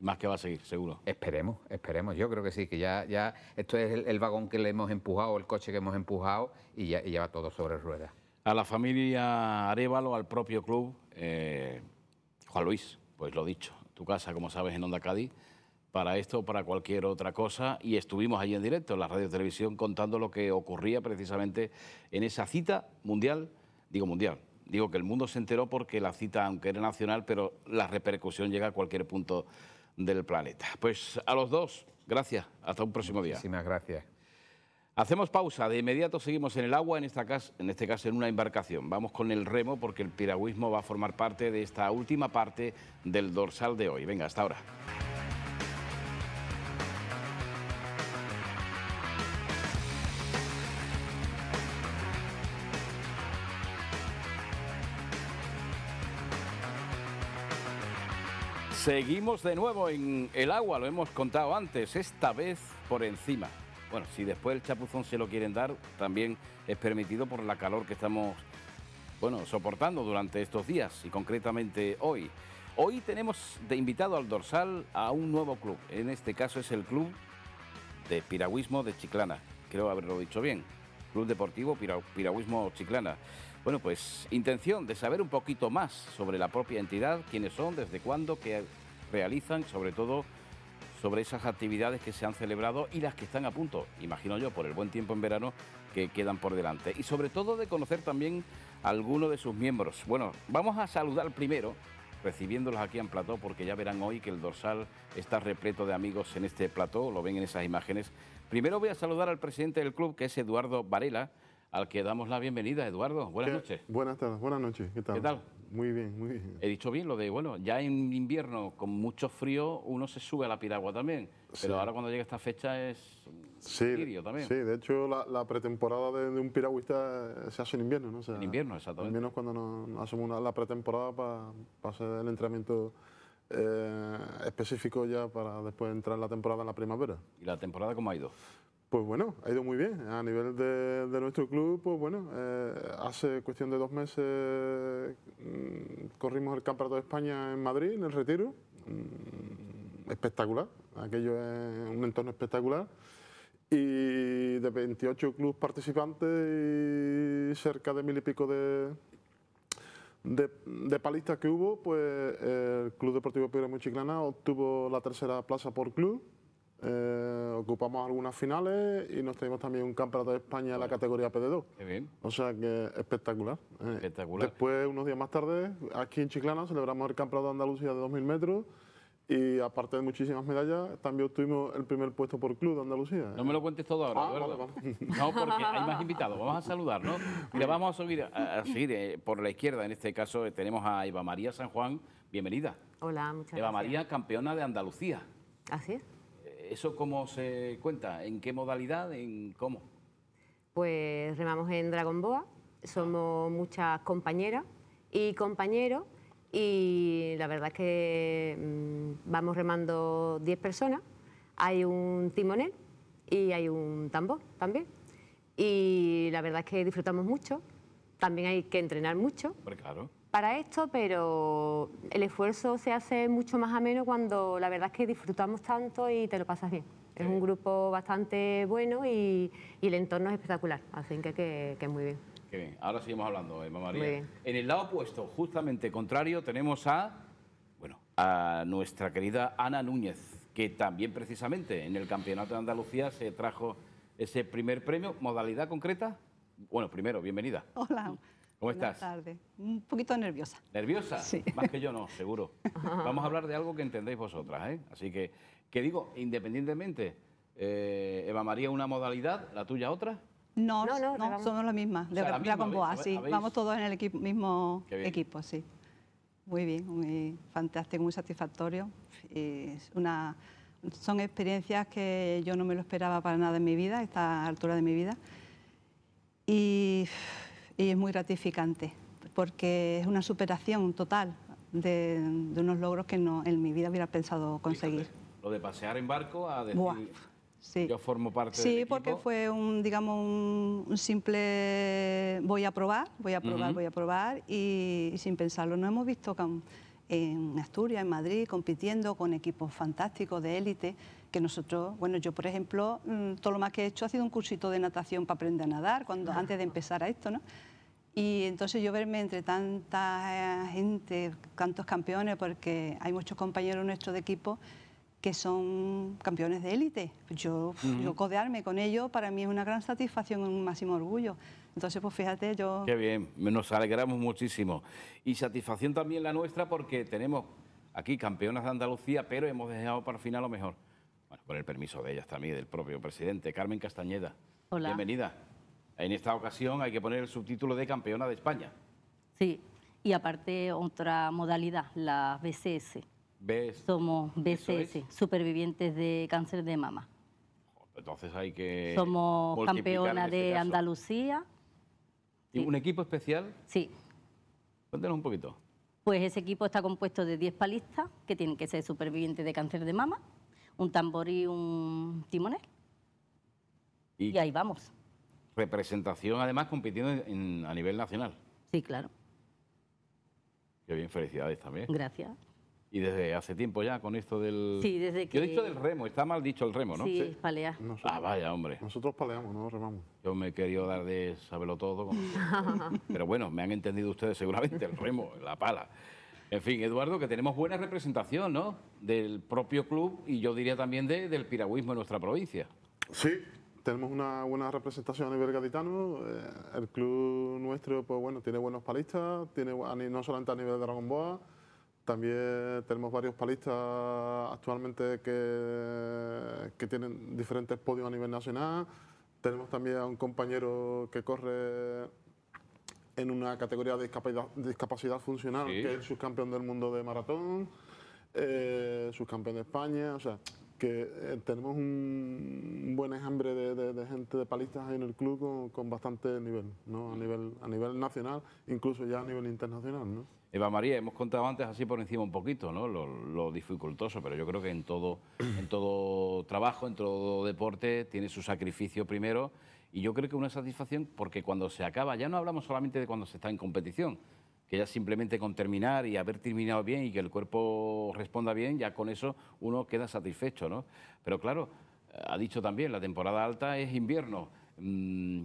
Más que va a seguir, seguro. Esperemos, esperemos. Yo creo que sí, que ya, ya esto es el, vagón que le hemos empujado, el coche que hemos empujado y ya, va todo sobre ruedas. A la familia Arevalo, al propio club, eh, Juan Luis, pues lo dicho, tu casa, como sabes, en Onda Cádiz, para esto o para cualquier otra cosa. Y estuvimos allí en directo, en la radio y televisión, contando lo que ocurría precisamente en esa cita mundial, digo mundial, digo que el mundo se enteró porque la cita, aunque era nacional, pero la repercusión llega a cualquier punto del planeta. Pues a los dos, gracias, hasta un próximo día. Muchísimas gracias. Hacemos pausa, de inmediato seguimos en el agua, en, esta en este caso en una embarcación. Vamos con el remo porque el piragüismo va a formar parte de esta última parte del dorsal de hoy. Venga, hasta ahora. Seguimos de nuevo en el agua, lo hemos contado antes, esta vez por encima. Bueno, si después el chapuzón se lo quieren dar, también es permitido por la calor que estamos, bueno, soportando durante estos días y concretamente hoy. Hoy tenemos de invitado al dorsal a un nuevo club. En este caso es el Club de Piragüismo de Chiclana. Creo haberlo dicho bien. Club Deportivo Piragüismo Chiclana. Bueno, pues intención de saber un poquito más sobre la propia entidad, quiénes son, desde cuándo, qué realizan, sobre todo sobre esas actividades que se han celebrado y las que están a punto, imagino yo, por el buen tiempo en verano que quedan por delante. Y sobre todo de conocer también a alguno de sus miembros. Bueno, vamos a saludar primero, recibiéndolos aquí en plató, porque ya verán hoy que el dorsal está repleto de amigos en este plató, lo ven en esas imágenes. Primero voy a saludar al presidente del club, que es Eduardo Varela, al que damos la bienvenida. Eduardo, buenas noches. Buenas tardes, buenas noches. ¿Qué tal? ¿Qué tal? Muy bien, muy bien. He dicho bien lo de, bueno, ya en invierno con mucho frío uno se sube a la piragua también, pero ahora cuando llega esta fecha es sí, también. Sí, de hecho la, pretemporada de, un piragüista se hace en invierno, ¿no? en invierno, exactamente. En invierno es cuando hacemos la pretemporada para hacer el entrenamiento eh, específico ya para después entrar la temporada en la primavera. ¿Y la temporada cómo ha ido? Pues bueno, ha ido muy bien. A nivel de, nuestro club, pues bueno, eh, hace cuestión de dos meses mm, corrimos el Campeonato de España en Madrid, en el Retiro. Mm, espectacular, aquello es un entorno espectacular. Y de 28 clubes participantes y cerca de mil y pico de, palistas que hubo, pues eh, el Club Deportivo Piedra Muchiclana obtuvo la tercera plaza por club eh, ocupamos algunas finales y nos tenemos también un campeonato de España en la categoría PD2. O sea que eh, espectacular. Después, unos días más tarde, aquí en Chiclana celebramos el campeonato de Andalucía de 2.000 metros y aparte de muchísimas medallas, también obtuvimos el primer puesto por club de Andalucía. ¿eh? No me lo cuentes todo ahora, ¿verdad? Ah, no, porque hay más invitados. Vamos a saludar, ¿no? *laughs* Mira, vamos a subir, por la izquierda. En este caso tenemos a Eva María San Juan. Bienvenida. Hola, muchas gracias. Eva María, campeona de Andalucía. Así ¿Ah, es. ¿Eso cómo se cuenta? ¿En qué modalidad? ¿En cómo? Pues remamos en Dragon Boa, somos muchas compañeras y compañeros y la verdad es que mm, vamos remando 10 personas, hay un timonel y hay un tambor también y la verdad es que disfrutamos mucho, también hay que entrenar mucho. Pues claro para esto, pero el esfuerzo se hace mucho más ameno cuando la verdad es que disfrutamos tanto y te lo pasas bien. Es un grupo bastante bueno y, el entorno es espectacular, así que, que, muy bien. Qué bien, ahora seguimos hablando, Emma María. En el lado opuesto, justamente contrario, tenemos a, bueno, a nuestra querida Ana Núñez, que también precisamente en el Campeonato de Andalucía se trajo ese primer premio, modalidad concreta. Bueno, primero, bienvenida. Hola. ¿Cómo estás? Buenas tardes. Un poquito nerviosa. ¿Nerviosa? Más que yo no, seguro. *laughs* Vamos a hablar de algo que entendéis vosotras, ¿eh? Así que, ¿qué digo? Independientemente, eh, Eva María una modalidad, la tuya otra. No, no, no, somos las mismas, de o la, sí. Vamos todos en el mismo equipo, sí. Muy bien, muy fantástico, muy satisfactorio. Es una, son experiencias que yo no me lo esperaba para nada en mi vida, a esta altura de mi vida. Y y es muy gratificante porque es una superación total de, unos logros que no, en mi vida hubiera pensado conseguir. lo de pasear en barco a decir... Sí. Yo formo parte sí, Sí, porque fue un, digamos, un, simple voy a probar, voy a probar, voy a probar y, sin pensarlo no hemos visto en Asturias, en Madrid, compitiendo con equipos fantásticos de élite, que nosotros, bueno, yo por ejemplo, mm, todo lo más que he hecho ha sido un cursito de natación para aprender a nadar, cuando, antes de empezar a esto, ¿no? Y entonces yo verme entre tanta eh, gente, tantos campeones, porque hay muchos compañeros nuestros de equipo que son campeones de élite. Yo, codearme con ellos para mí es una gran satisfacción, un máximo orgullo. Entonces, pues fíjate, yo... Qué bien, nos alegramos muchísimo. Y satisfacción también la nuestra porque tenemos aquí campeonas de Andalucía, pero hemos dejado para el final lo mejor. Bueno, con el permiso de ellas también, del propio presidente. Carmen Castañeda, Hola. bienvenida. En esta ocasión hay que poner el subtítulo de campeona de España. Sí, y aparte otra modalidad, la BCS. Somos BCS, supervivientes de cáncer de mama. Entonces hay que... Somos este campeona de Andalucía. ¿Y un equipo especial? Sí. Cuéntanos un poquito. Pues ese equipo está compuesto de 10 palistas que tienen que ser supervivientes de cáncer de mama, un tambor y un timonel. y ahí vamos representación además compitiendo a nivel nacional. Sí, claro. Qué bien, felicidades también. Gracias. Y desde hace tiempo ya con esto del... Sí, desde que... Yo he dicho del remo, está mal dicho el remo, ¿no? Sí, palea. ah, vaya, hombre. Nosotros paleamos, no remamos. Yo me he querido dar de saberlo todo. *laughs* Pero bueno, me han entendido ustedes seguramente, el remo, la pala. En fin, Eduardo, que tenemos buena representación, ¿no? Del propio club y yo diría también del piragüismo en nuestra provincia. Sí, tenemos una buena representación a nivel gaditano. Eh, el club nuestro, pues bueno, tiene buenos palistas, tiene, no solamente a nivel de Dragon Boa, también tenemos varios palistas actualmente que, que tienen diferentes podios a nivel nacional. Tenemos también a un compañero que corre en una categoría de discapacidad, funcional, que es subcampeón del mundo de maratón, eh, subcampeón de España, que eh, tenemos un, buen enjambre de, gente de palistas en el club con, bastante nivel, ¿no? a nivel, a nivel nacional, incluso ya a nivel internacional. Eva María, hemos contado antes así por encima un poquito, ¿no? Lo, lo, dificultoso, pero yo creo que en todo, en todo trabajo, en todo deporte, tiene su sacrificio primero. Y yo creo que una satisfacción porque cuando se acaba, ya no hablamos solamente de cuando se está en competición, que ya simplemente con terminar y haber terminado bien y que el cuerpo responda bien, ya con eso uno queda satisfecho, ¿no? Pero claro, ha dicho también, la temporada alta es invierno. Mm,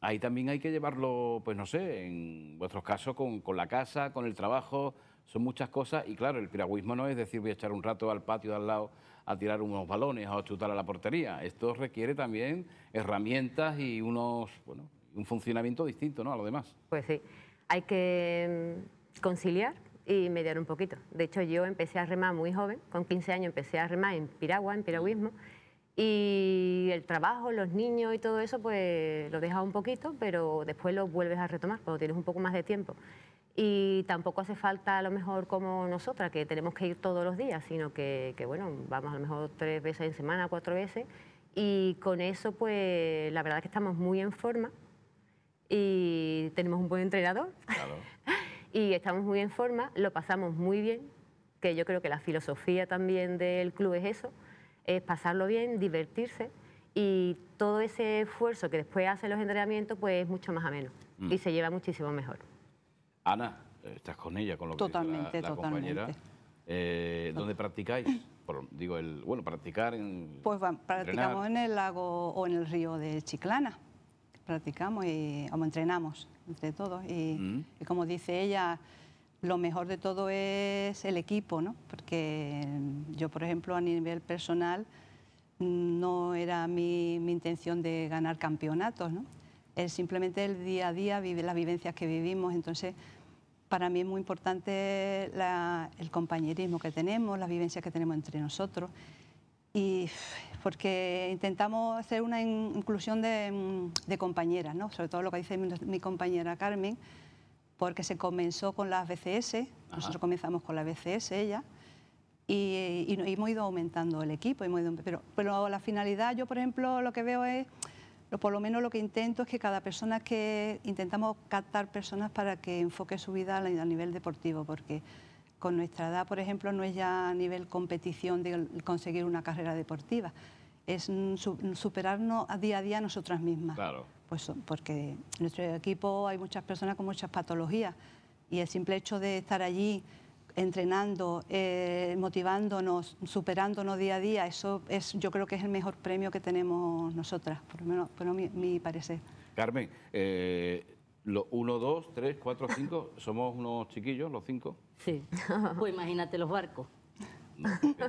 ahí también hay que llevarlo, pues no sé, en vuestros casos, con, la casa, con el trabajo, son muchas cosas y claro, el piragüismo no es decir voy a echar un rato al patio de al lado a tirar unos balones o a chutar a la portería. Esto requiere también herramientas y unos, bueno, un funcionamiento distinto ¿no? a lo demás. Pues sí hay que mm, conciliar y mediar un poquito. De hecho, yo empecé a remar muy joven, con 15 años empecé a remar en piragua, en Piraguismo... y el trabajo, los niños y todo eso, pues lo dejas un poquito, pero después lo vuelves a retomar cuando tienes un poco más de tiempo. Y tampoco hace falta a lo mejor como nosotras, que tenemos que ir todos los días, sino que, bueno, vamos a lo mejor tres veces en semana, cuatro veces, y con eso, pues la verdad que estamos muy en forma y tenemos un buen entrenador *laughs* y estamos muy en forma, lo pasamos muy bien, que yo creo que la filosofía también del club es eso, es pasarlo bien, divertirse y todo ese esfuerzo que después hacen los entrenamientos pues es mucho más ameno mm. y se lleva muchísimo mejor. Ana, estás con ella, con lo totalmente, eh, ¿Dónde practicáis? digo, el, bueno, practicar en... Pues practicamos en el lago o en el río de Chiclana practicamos y entrenamos entre todos. Mm. Y, como dice ella, lo mejor de todo es el equipo, ¿no? Porque yo, por ejemplo, a nivel personal, no era mi, intención de ganar campeonatos, ¿no? Es simplemente el día a día, vive, las vivencias que vivimos. Entonces, para mí es muy importante el compañerismo que tenemos, las vivencias que tenemos entre nosotros. Y porque intentamos hacer una inclusión mm, de, compañeras, ¿no? sobre todo lo que dice mi, compañera Carmen, porque se comenzó con las BCS, nosotros comenzamos con la BCS ella, y, hemos ido aumentando el equipo, hemos ido, pero, pero la finalidad, yo por ejemplo lo que veo es por lo menos lo que intento es que cada persona que intentamos captar personas para que enfoque su vida a nivel deportivo, porque con nuestra edad, por ejemplo, no es ya a nivel competición de conseguir una carrera deportiva, es superarnos a día a día nosotras mismas. Claro. Pues porque en nuestro equipo hay muchas personas con muchas patologías y el simple hecho de estar allí entrenando, eh, motivándonos, superándonos día a día, eso es, yo creo que es el mejor premio que tenemos nosotras, por lo menos, por mi, parecer. Carmen, eh, los 1, 2, 3, 4, 5, somos unos chiquillos, los cinco. Sí. *laughs* Pues imagínate los barcos. *laughs*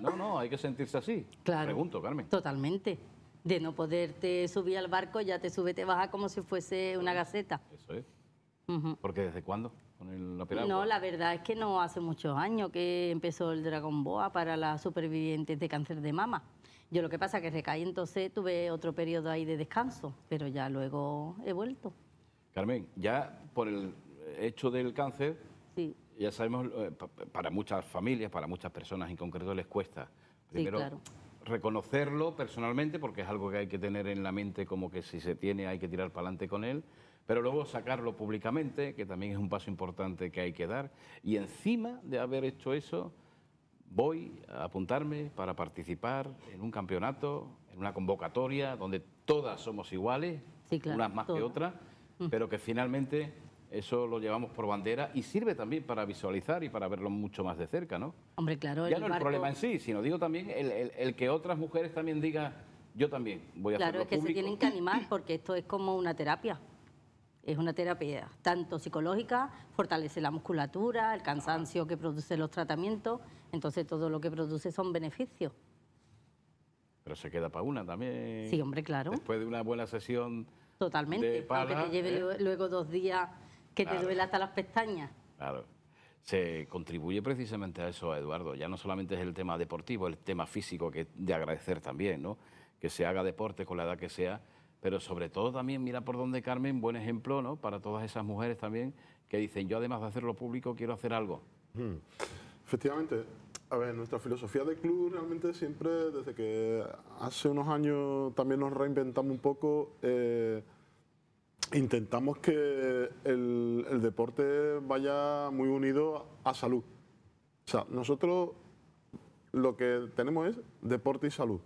No, no, hay que sentirse así. Claro. Pregunto, Carmen. Totalmente. De no poderte subir al barco, ya te sube, te baja como si fuese una gaceta. Eso es. ¿Por qué? Porque desde cuándo? Con el, No, la verdad es que no hace muchos años que empezó el Dragon Boa para las supervivientes de cáncer de mama. Yo lo que pasa es que recaí, entonces tuve otro periodo ahí de descanso, pero ya luego he vuelto. Carmen, ya por el hecho del cáncer, sí ya sabemos, eh, para muchas familias, para muchas personas en concreto les cuesta. Primero, sí, claro. reconocerlo personalmente, porque es algo que hay que tener en la mente como que si se tiene hay que tirar para adelante con él, pero luego sacarlo públicamente, que también es un paso importante que hay que dar, y encima de haber hecho eso, voy a apuntarme para participar en un campeonato, en una convocatoria donde todas somos iguales, unas más que otras, mm. pero que finalmente eso lo llevamos por bandera y sirve también para visualizar y para verlo mucho más de cerca, ¿no? Hombre, claro. Ya no el problema en sí, sino digo también el, que otras mujeres también digan, yo también voy a Claro, es que se tienen que animar porque esto es como una terapia. Es una terapia tanto psicológica, fortalece la musculatura, el cansancio que produce los tratamientos, entonces todo lo que produce son beneficios. Pero se queda para una también. Sí, hombre, claro. Después de una buena sesión. Totalmente, de lleve ¿eh? luego dos días que te duele hasta las pestañas. Claro. Se contribuye precisamente a eso, Eduardo. Ya no solamente es el tema deportivo, el tema físico, que de agradecer también, ¿no? Que se haga deporte con la edad que sea, pero sobre todo también, mira por donde Carmen, buen ejemplo, ¿no? Para todas esas mujeres también que dicen, yo además de hacerlo público, quiero hacer algo. Hmm. Efectivamente, a ver, nuestra filosofía de club realmente siempre, desde que hace unos años también nos reinventamos un poco, eh, intentamos que el, deporte vaya muy unido a salud. O sea, nosotros lo que tenemos es deporte y salud.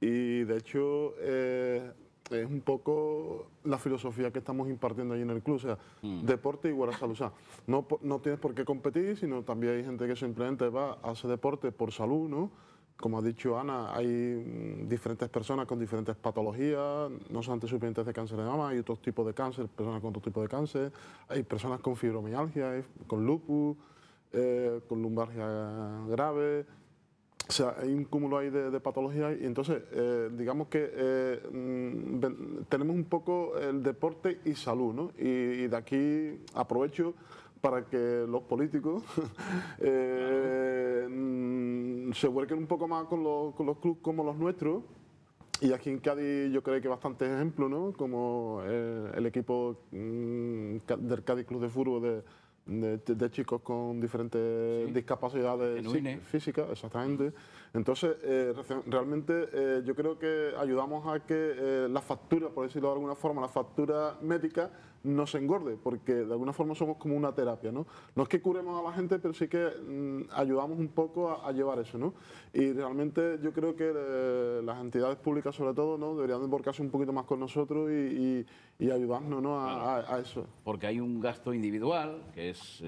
Y de hecho eh, es un poco la filosofía que estamos impartiendo ahí en el club. O sea, mm. deporte igual a salud. O sea, no, no tienes por qué competir, sino también hay gente que simplemente va a hacer deporte por salud, ¿no? como ha dicho Ana, hay mm, diferentes personas con diferentes patologías, no solamente supervivientes de cáncer de mama, hay otros tipos de cáncer, personas con otro tipo de cáncer, hay personas con fibromialgia, con lupus, eh, con lumbargia grave. O sea, hay un cúmulo ahí de, patologías y entonces eh, digamos que eh, mm, tenemos un poco el deporte y salud, ¿no? y de aquí aprovecho para que los políticos *laughs* eh, mm, se vuelquen un poco más con los, con clubes como los nuestros. Y aquí en Cádiz yo creo que bastantes ejemplos, ¿no? Como eh, el, equipo mm, del Cádiz Club de Fútbol de, chicos con diferentes discapacidades e. físicas, exactamente. Entonces, eh, realmente eh, yo creo que ayudamos a que eh, la factura, por decirlo de alguna forma, la factura médica no se engorde, porque de alguna forma somos como una terapia, ¿no? No es que curemos a la gente, pero sí que mm, ayudamos un poco a, llevar eso, ¿no? Y realmente yo creo que las entidades públicas sobre todo, ¿no? Deberían emborcarse un poquito más con nosotros y, ayudarnos, A, eso. Porque hay un gasto individual, que es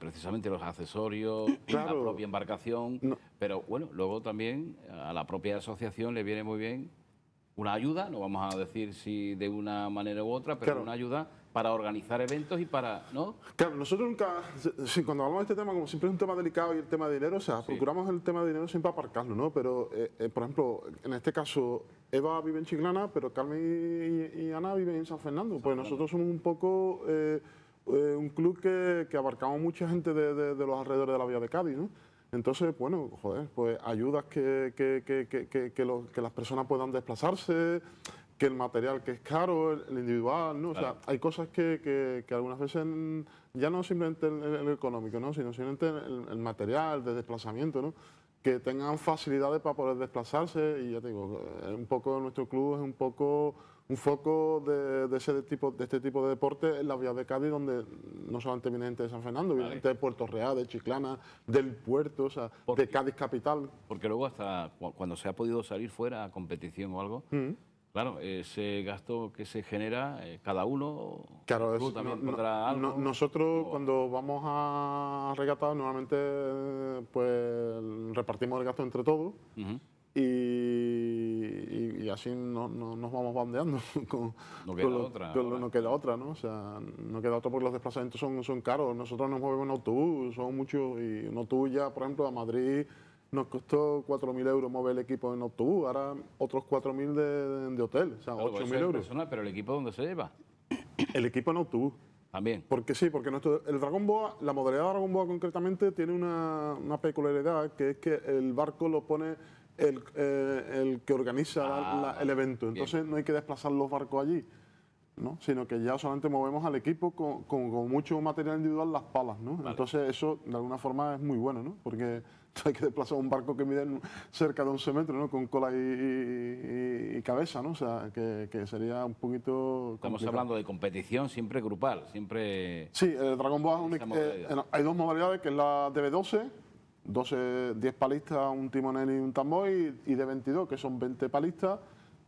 precisamente los accesorios, la propia embarcación, pero bueno, luego también a la propia asociación le viene muy bien una ayuda, no vamos a decir si de una manera u otra, pero una ayuda para organizar eventos y para, ¿no? Claro, nosotros nunca, cuando hablamos de este tema, como siempre es un tema delicado y el tema de dinero, o sea, procuramos el tema de dinero siempre aparcarlo, ¿no? Pero, eh, eh, por ejemplo, en este caso, Eva vive en Chiclana, pero Carmen y, Ana viven en San Fernando, pues nosotros somos un poco... Eh, un club que, abarcamos mucha gente de los alrededores de la vía de Cádiz, ¿no? Entonces, bueno, joder, pues ayudas que, que, las personas puedan desplazarse, que el material que es caro, el, individual, ¿no? O sea, hay cosas que, algunas veces, ya no simplemente el, económico, ¿no? Sino simplemente el, material de desplazamiento, ¿no? Que tengan facilidades para poder desplazarse y ya te digo, eh, un poco nuestro club es un poco un foco de, ese tipo, de este tipo de deporte es la vía de Cádiz, donde no solamente viene gente de San Fernando, viene gente de Puerto Real, de Chiclana, del puerto, o sea, de Cádiz capital. Porque luego hasta cuando se ha podido salir fuera a competición o algo, mm. Claro, ese gasto que se genera, eh, cada uno claro, también no, algo. nosotros cuando vamos a regatar, normalmente pues repartimos el gasto entre todos. Y, así no, nos vamos bandeando. *laughs* Con, no queda otra. no queda otra, ¿no? O sea, no queda otra porque los desplazamientos son, son caros. Nosotros nos movemos en autobús, son muchos. Y en autobús ya, por ejemplo, a Madrid nos costó 4.000 euros mover el equipo en autobús, ahora otros 4.000 de, de, hotel, o sea, 8.000 euros. pero el equipo, ¿dónde se lleva? *coughs* El equipo en autobús. También. Porque sí, porque el Dragon Boa, la modalidad de Dragon Boa concretamente tiene una, una peculiaridad, que es que el barco lo pone eh, el, que organiza ah, el evento. Entonces no hay que desplazar los barcos allí, ¿no? sino que ya solamente movemos al equipo con, mucho material individual las palas. ¿no? Entonces eso de alguna forma es muy bueno, ¿no? porque *laughs* hay que desplazar un barco que mide cerca de 11 metros, ¿no? con cola y, cabeza, ¿no? que, sería un poquito... Estamos hablando de competición siempre grupal, siempre... Sí, el Dragon Ball eh, hay dos modalidades, que es la DB12 10 palistas, un timonel y un tambor, y, de 22, que son 20 palistas,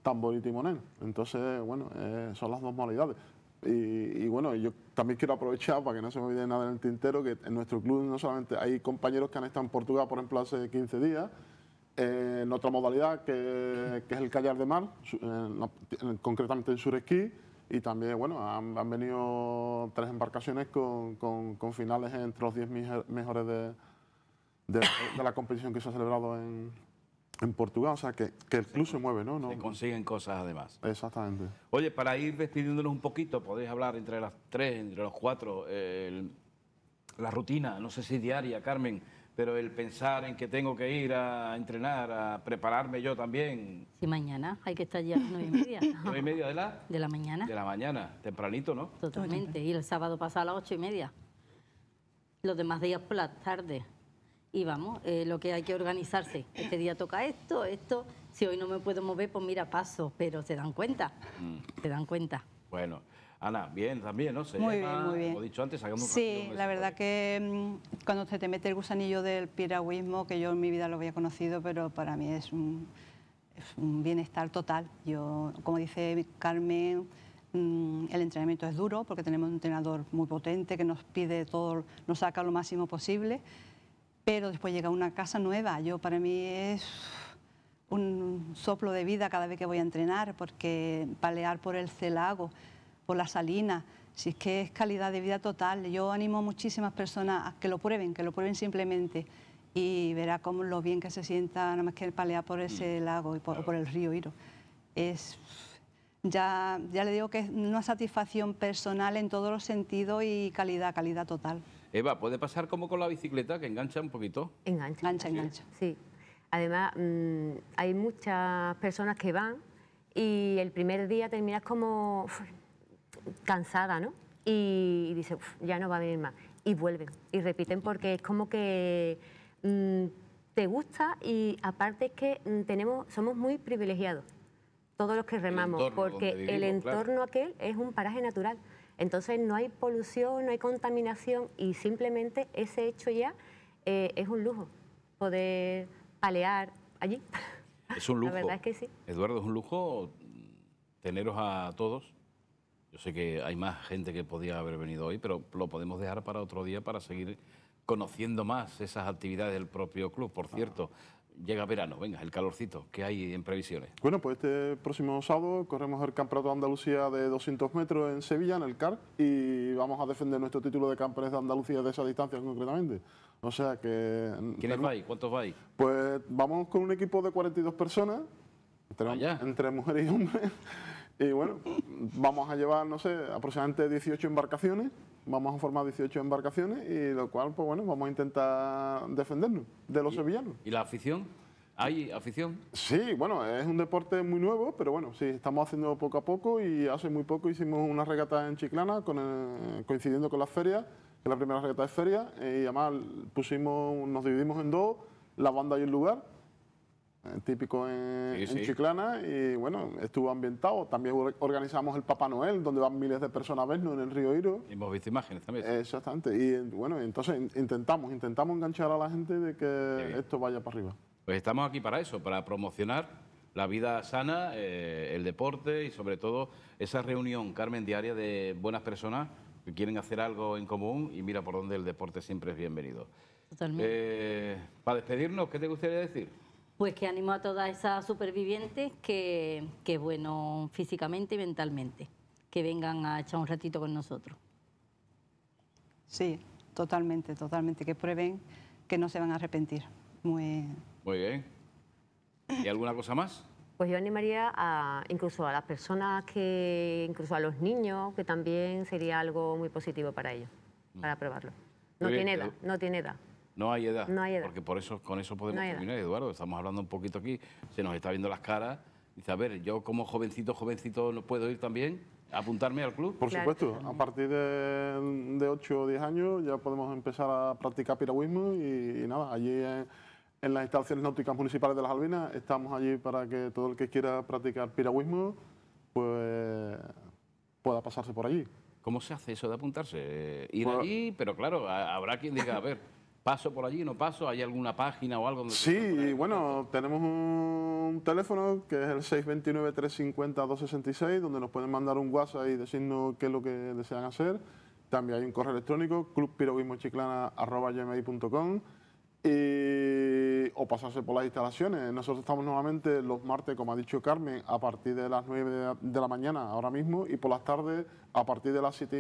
tambor y timonel. Entonces, bueno, eh, son las dos modalidades. Y, bueno, yo también quiero aprovechar para que no se me olvide nada en el tintero, que en nuestro club no solamente hay compañeros que han estado en Portugal, por ejemplo, hace 15 días, eh, en otra modalidad que, es el callar de mar, en, concretamente en Suresquí, y también, bueno, han, venido tres embarcaciones con, con finales entre los 10 mejores de de, la competición que se ha celebrado en, Portugal, o sea, que, el club se, mueve, ¿no? ¿no? consiguen cosas además. Exactamente. Oye, para ir despidiéndonos un poquito, podéis hablar entre las tres, entre los cuatro, la rutina, no sé si diaria, Carmen, pero el pensar en que tengo que ir a entrenar, a prepararme yo también. si mañana hay que estar ya a las nueve y media. *laughs* ¿Nueve y media de la? De la mañana. De la mañana, tempranito, ¿no? Totalmente, y el sábado pasa a las ocho y media. Los demás días por la tarde y vamos, eh, lo que hay que organizarse. Este día toca esto, esto. Si hoy no me puedo mover, pues mira, paso. Pero se dan cuenta, mm. se dan cuenta. Bueno, Ana, bien también, ¿no? muy bien, muy bien. Como dicho antes, hagamos Sí, la verdad que mm, cuando se te mete el gusanillo del piragüismo, que yo en mi vida lo había conocido, pero para mí es un, un bienestar total. Yo, como dice Carmen, mm, el entrenamiento es duro porque tenemos un entrenador muy potente que nos pide todo, nos saca lo máximo posible pero después llega una casa nueva. Yo para mí es un soplo de vida cada vez que voy a entrenar, porque palear por el celago, por la salina, si es que es calidad de vida total. Yo animo a muchísimas personas a que lo prueben, que lo prueben simplemente y verá cómo lo bien que se sienta nada más que palear por ese mm. lago y por, el río Iro. Es, ya, ya le digo que es una satisfacción personal en todos los sentidos y calidad, calidad total. Eva, puede pasar como con la bicicleta, que engancha un poquito. Engancha. Engancha, engancha. Sí. Además, mm, hay muchas personas que van y el primer día terminas como cansada, ¿no? Y, dices, ya no va a venir más. Y vuelven y repiten porque es como que mm, te gusta y aparte es que mm, tenemos, somos muy privilegiados, todos los que remamos, porque el entorno, aquel es un paraje natural. Entonces no hay polución, no hay contaminación y simplemente ese hecho ya eh, es un lujo, poder palear allí. Es un *laughs* lujo. La verdad es que sí. Eduardo, es un lujo teneros a todos. Yo sé que hay más gente que podía haber venido hoy, pero lo podemos dejar para otro día para seguir conociendo más esas actividades del propio club. Por cierto, llega verano, venga, el calorcito, ¿qué hay en previsiones? Bueno, pues este próximo sábado corremos el Campeonato de Andalucía de 200 metros en Sevilla, en el CAR, y vamos a defender nuestro título de campeones de Andalucía de esa distancia concretamente. O sea que... Mm, ¿Quiénes vais? ¿Cuántos vais? Pues vamos con un equipo de 42 personas, entre, entre mujeres y hombres, y bueno, vamos a llevar, no sé, aproximadamente 18 embarcaciones vamos a formar 18 embarcaciones y lo cual, pues bueno, vamos a intentar defendernos de los sevillanos. ¿Y la afición? ¿Hay afición? Sí, bueno, es un deporte muy nuevo, pero bueno, sí, estamos haciendo poco a poco y hace muy poco hicimos una regata en Chiclana con eh, coincidiendo con la feria, que es la primera regata de feria, eh, y además pusimos, nos dividimos en dos, la banda y el lugar eh, típico en, Chiclana y bueno, estuvo ambientado. También organizamos el Papá Noel, donde van miles de personas a vernos en el río Iro. Y hemos visto imágenes también. Exactamente. Y bueno, entonces intentamos, intentamos enganchar a la gente de que esto vaya para arriba. Pues estamos aquí para eso, para promocionar la vida sana, eh, el deporte y sobre todo esa reunión, Carmen, diaria de buenas personas que quieren hacer algo en común y mira por dónde el deporte siempre es bienvenido. Totalmente. Eh, para despedirnos, ¿qué te gustaría decir? Pues que animo a todas esas supervivientes que, bueno, físicamente y mentalmente, que vengan a echar un ratito con nosotros. Sí, totalmente, totalmente, que prueben que no se van a arrepentir. Muy, Muy bien. ¿Y alguna cosa más? Pues yo animaría a, incluso a las personas que, incluso a los niños, que también sería algo muy positivo para ellos, mm. para probarlo. No tiene eh, edad, no tiene edad. No hay edad. Porque por eso, con eso podemos terminar, Eduardo. Estamos hablando un poquito aquí, se nos está viendo las caras. Dice, a ver, yo como jovencito, jovencito, ¿no puedo ir también? A ¿Apuntarme al club? Por supuesto. A partir de, 8 o 10 años ya podemos empezar a practicar piragüismo y, nada, allí en, las instalaciones náuticas municipales de Las Albinas estamos allí para que todo el que quiera practicar piragüismo pues, pueda pasarse por allí. ¿Cómo se hace eso de apuntarse? Eh, ir pues allí, pero claro, habrá quien diga, a ver paso por allí, no paso, ¿hay alguna página o algo? Donde sí, bueno, tenemos un teléfono que es el 629-350-266, donde nos pueden mandar un WhatsApp y decirnos qué es lo que desean hacer. También hay un correo electrónico, clubpiroguismochiclana.com o pasarse por las instalaciones. Nosotros estamos nuevamente los martes, como ha dicho Carmen, a partir de las 9 de la, mañana ahora mismo y por las tardes a partir de las, 5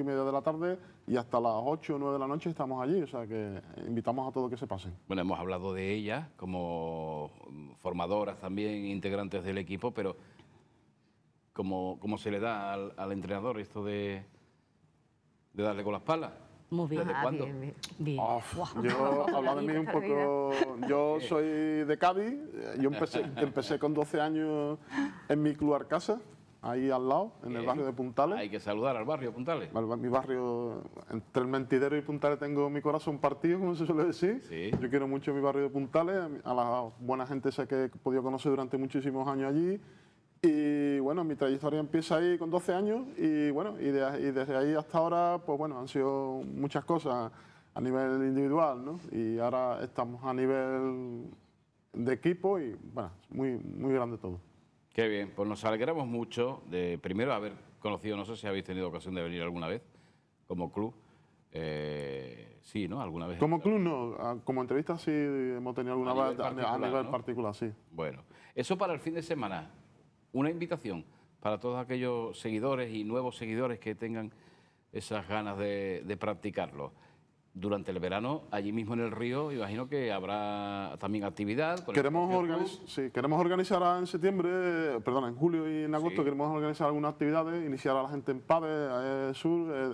y media de la tarde y hasta las 8 o 9 de la noche estamos allí, o sea que invitamos a todo que se pasen. Bueno, hemos hablado de ellas como formadoras también, integrantes del equipo, pero ¿cómo, se le da al, al entrenador esto de, de darle con las palas? Muy bien. Yo, soy de Cabi eh, yo empecé, *laughs* con 12 años en mi club Arcasa, ahí al lado, en el barrio de Puntales. Hay que saludar al barrio de Puntales. Mi barrio, entre el Mentidero y Puntales tengo mi corazón partido, como se suele decir. Yo quiero mucho mi barrio de Puntales, a la buena gente esa que he podido conocer durante muchísimos años allí. Y bueno, mi trayectoria empieza ahí con 12 años y bueno, y, desde ahí hasta ahora, pues bueno, han sido muchas cosas a nivel individual, ¿no? Y ahora estamos a nivel de equipo y bueno, muy, muy grande todo. Qué bien, pues nos alegramos mucho de primero haber conocido, no sé si habéis tenido ocasión de venir alguna vez como club. Eh, sí, ¿no? Alguna vez. Como club no, como entrevista sí hemos tenido alguna vez a, nivel particular, sí. Bueno, eso para el fin de semana una invitación para todos aquellos seguidores y nuevos seguidores que tengan esas ganas de, practicarlo. Durante el verano, allí mismo en el río, imagino que habrá también actividad. queremos, organizar sí, queremos organizar en septiembre, perdón, en julio y en agosto, queremos organizar algunas actividades, iniciar a la gente en Pave, Sur, eh,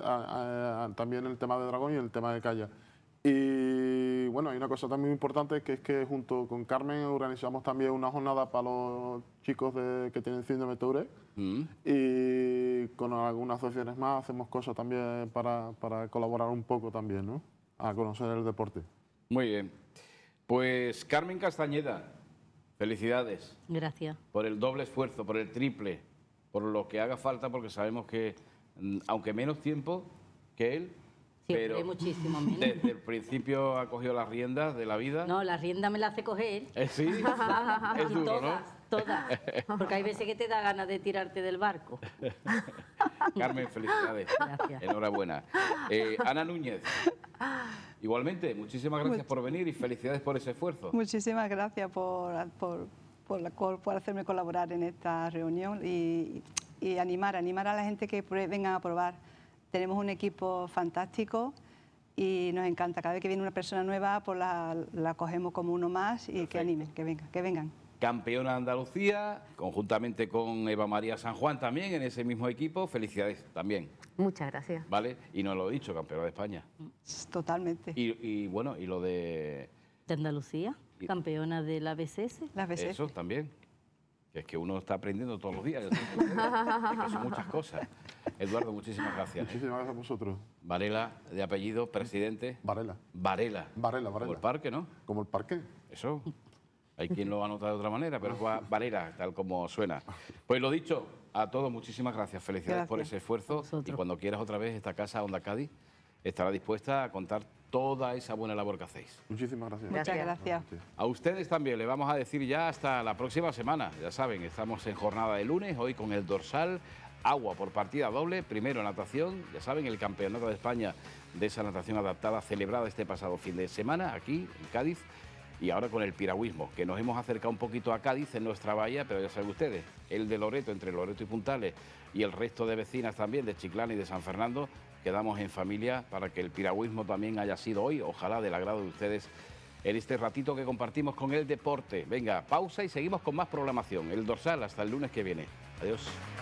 también el tema de Dragón y el tema de Calla. Y bueno, hay una cosa también muy importante que es que junto con Carmen organizamos también una jornada para los chicos de, que tienen síndrome de Tourette mm. y con algunas asociaciones más hacemos cosas también para, para colaborar un poco también, ¿no? A conocer el deporte. Muy bien. Pues Carmen Castañeda, felicidades. Gracias. Por el doble esfuerzo, por el triple, por lo que haga falta, porque sabemos que, mm, aunque menos tiempo que él, pero *laughs* Desde el principio ha cogido las riendas de la vida. No, las riendas me las hace coger. *laughs* Eh, sí, *laughs* todas, Todas, porque hay veces que te da ganas de tirarte del barco. Carmen, felicidades. Enhorabuena. Eh, Ana Núñez, igualmente, muchísimas gracias por venir y felicidades por ese esfuerzo. Muchísimas gracias por, por hacerme colaborar en esta reunión y, animar, animar a la gente que vengan a probar tenemos un equipo fantástico y nos encanta. Cada vez que viene una persona nueva, pues la, cogemos como uno más y que animen, que vengan, que vengan. Campeona de Andalucía, conjuntamente con Eva María San Juan también en ese mismo equipo. Felicidades también. Muchas gracias. ¿Vale? Y no lo he dicho, campeona de España. Totalmente. Y, bueno, y lo de. De Andalucía, campeona de la BCS. Eso también. Es que uno está aprendiendo todos los días. son muchas cosas. Eduardo, muchísimas gracias. Muchísimas gracias a vosotros. Varela, de apellido, presidente. Varela. Varela. Varela, Varela. Como el parque, ¿no? Como el parque. Eso. Hay quien lo anota de otra manera, pero es Varela, tal como suena. Pues lo dicho, a todos muchísimas gracias. Felicidades por ese esfuerzo. Y cuando quieras otra vez esta casa, Onda Cádiz, estará dispuesta a contar toda esa buena labor que hacéis. Muchísimas gracias. Muchas gracias. A ustedes también le vamos a decir ya hasta la próxima semana. Ya saben, estamos en jornada de lunes, hoy con el dorsal agua por partida doble. Primero natación, ya saben, el Campeonato de España de esa natación adaptada celebrada este pasado fin de semana aquí en Cádiz. Y ahora con el piragüismo, que nos hemos acercado un poquito a Cádiz en nuestra bahía, pero ya saben ustedes, el de Loreto, entre Loreto y Puntales, y el resto de vecinas también de Chiclana y de San Fernando, quedamos en familia para que el piragüismo también haya sido hoy, ojalá del agrado de ustedes, en este ratito que compartimos con el deporte. Venga, pausa y seguimos con más programación. El dorsal hasta el lunes que viene. Adiós.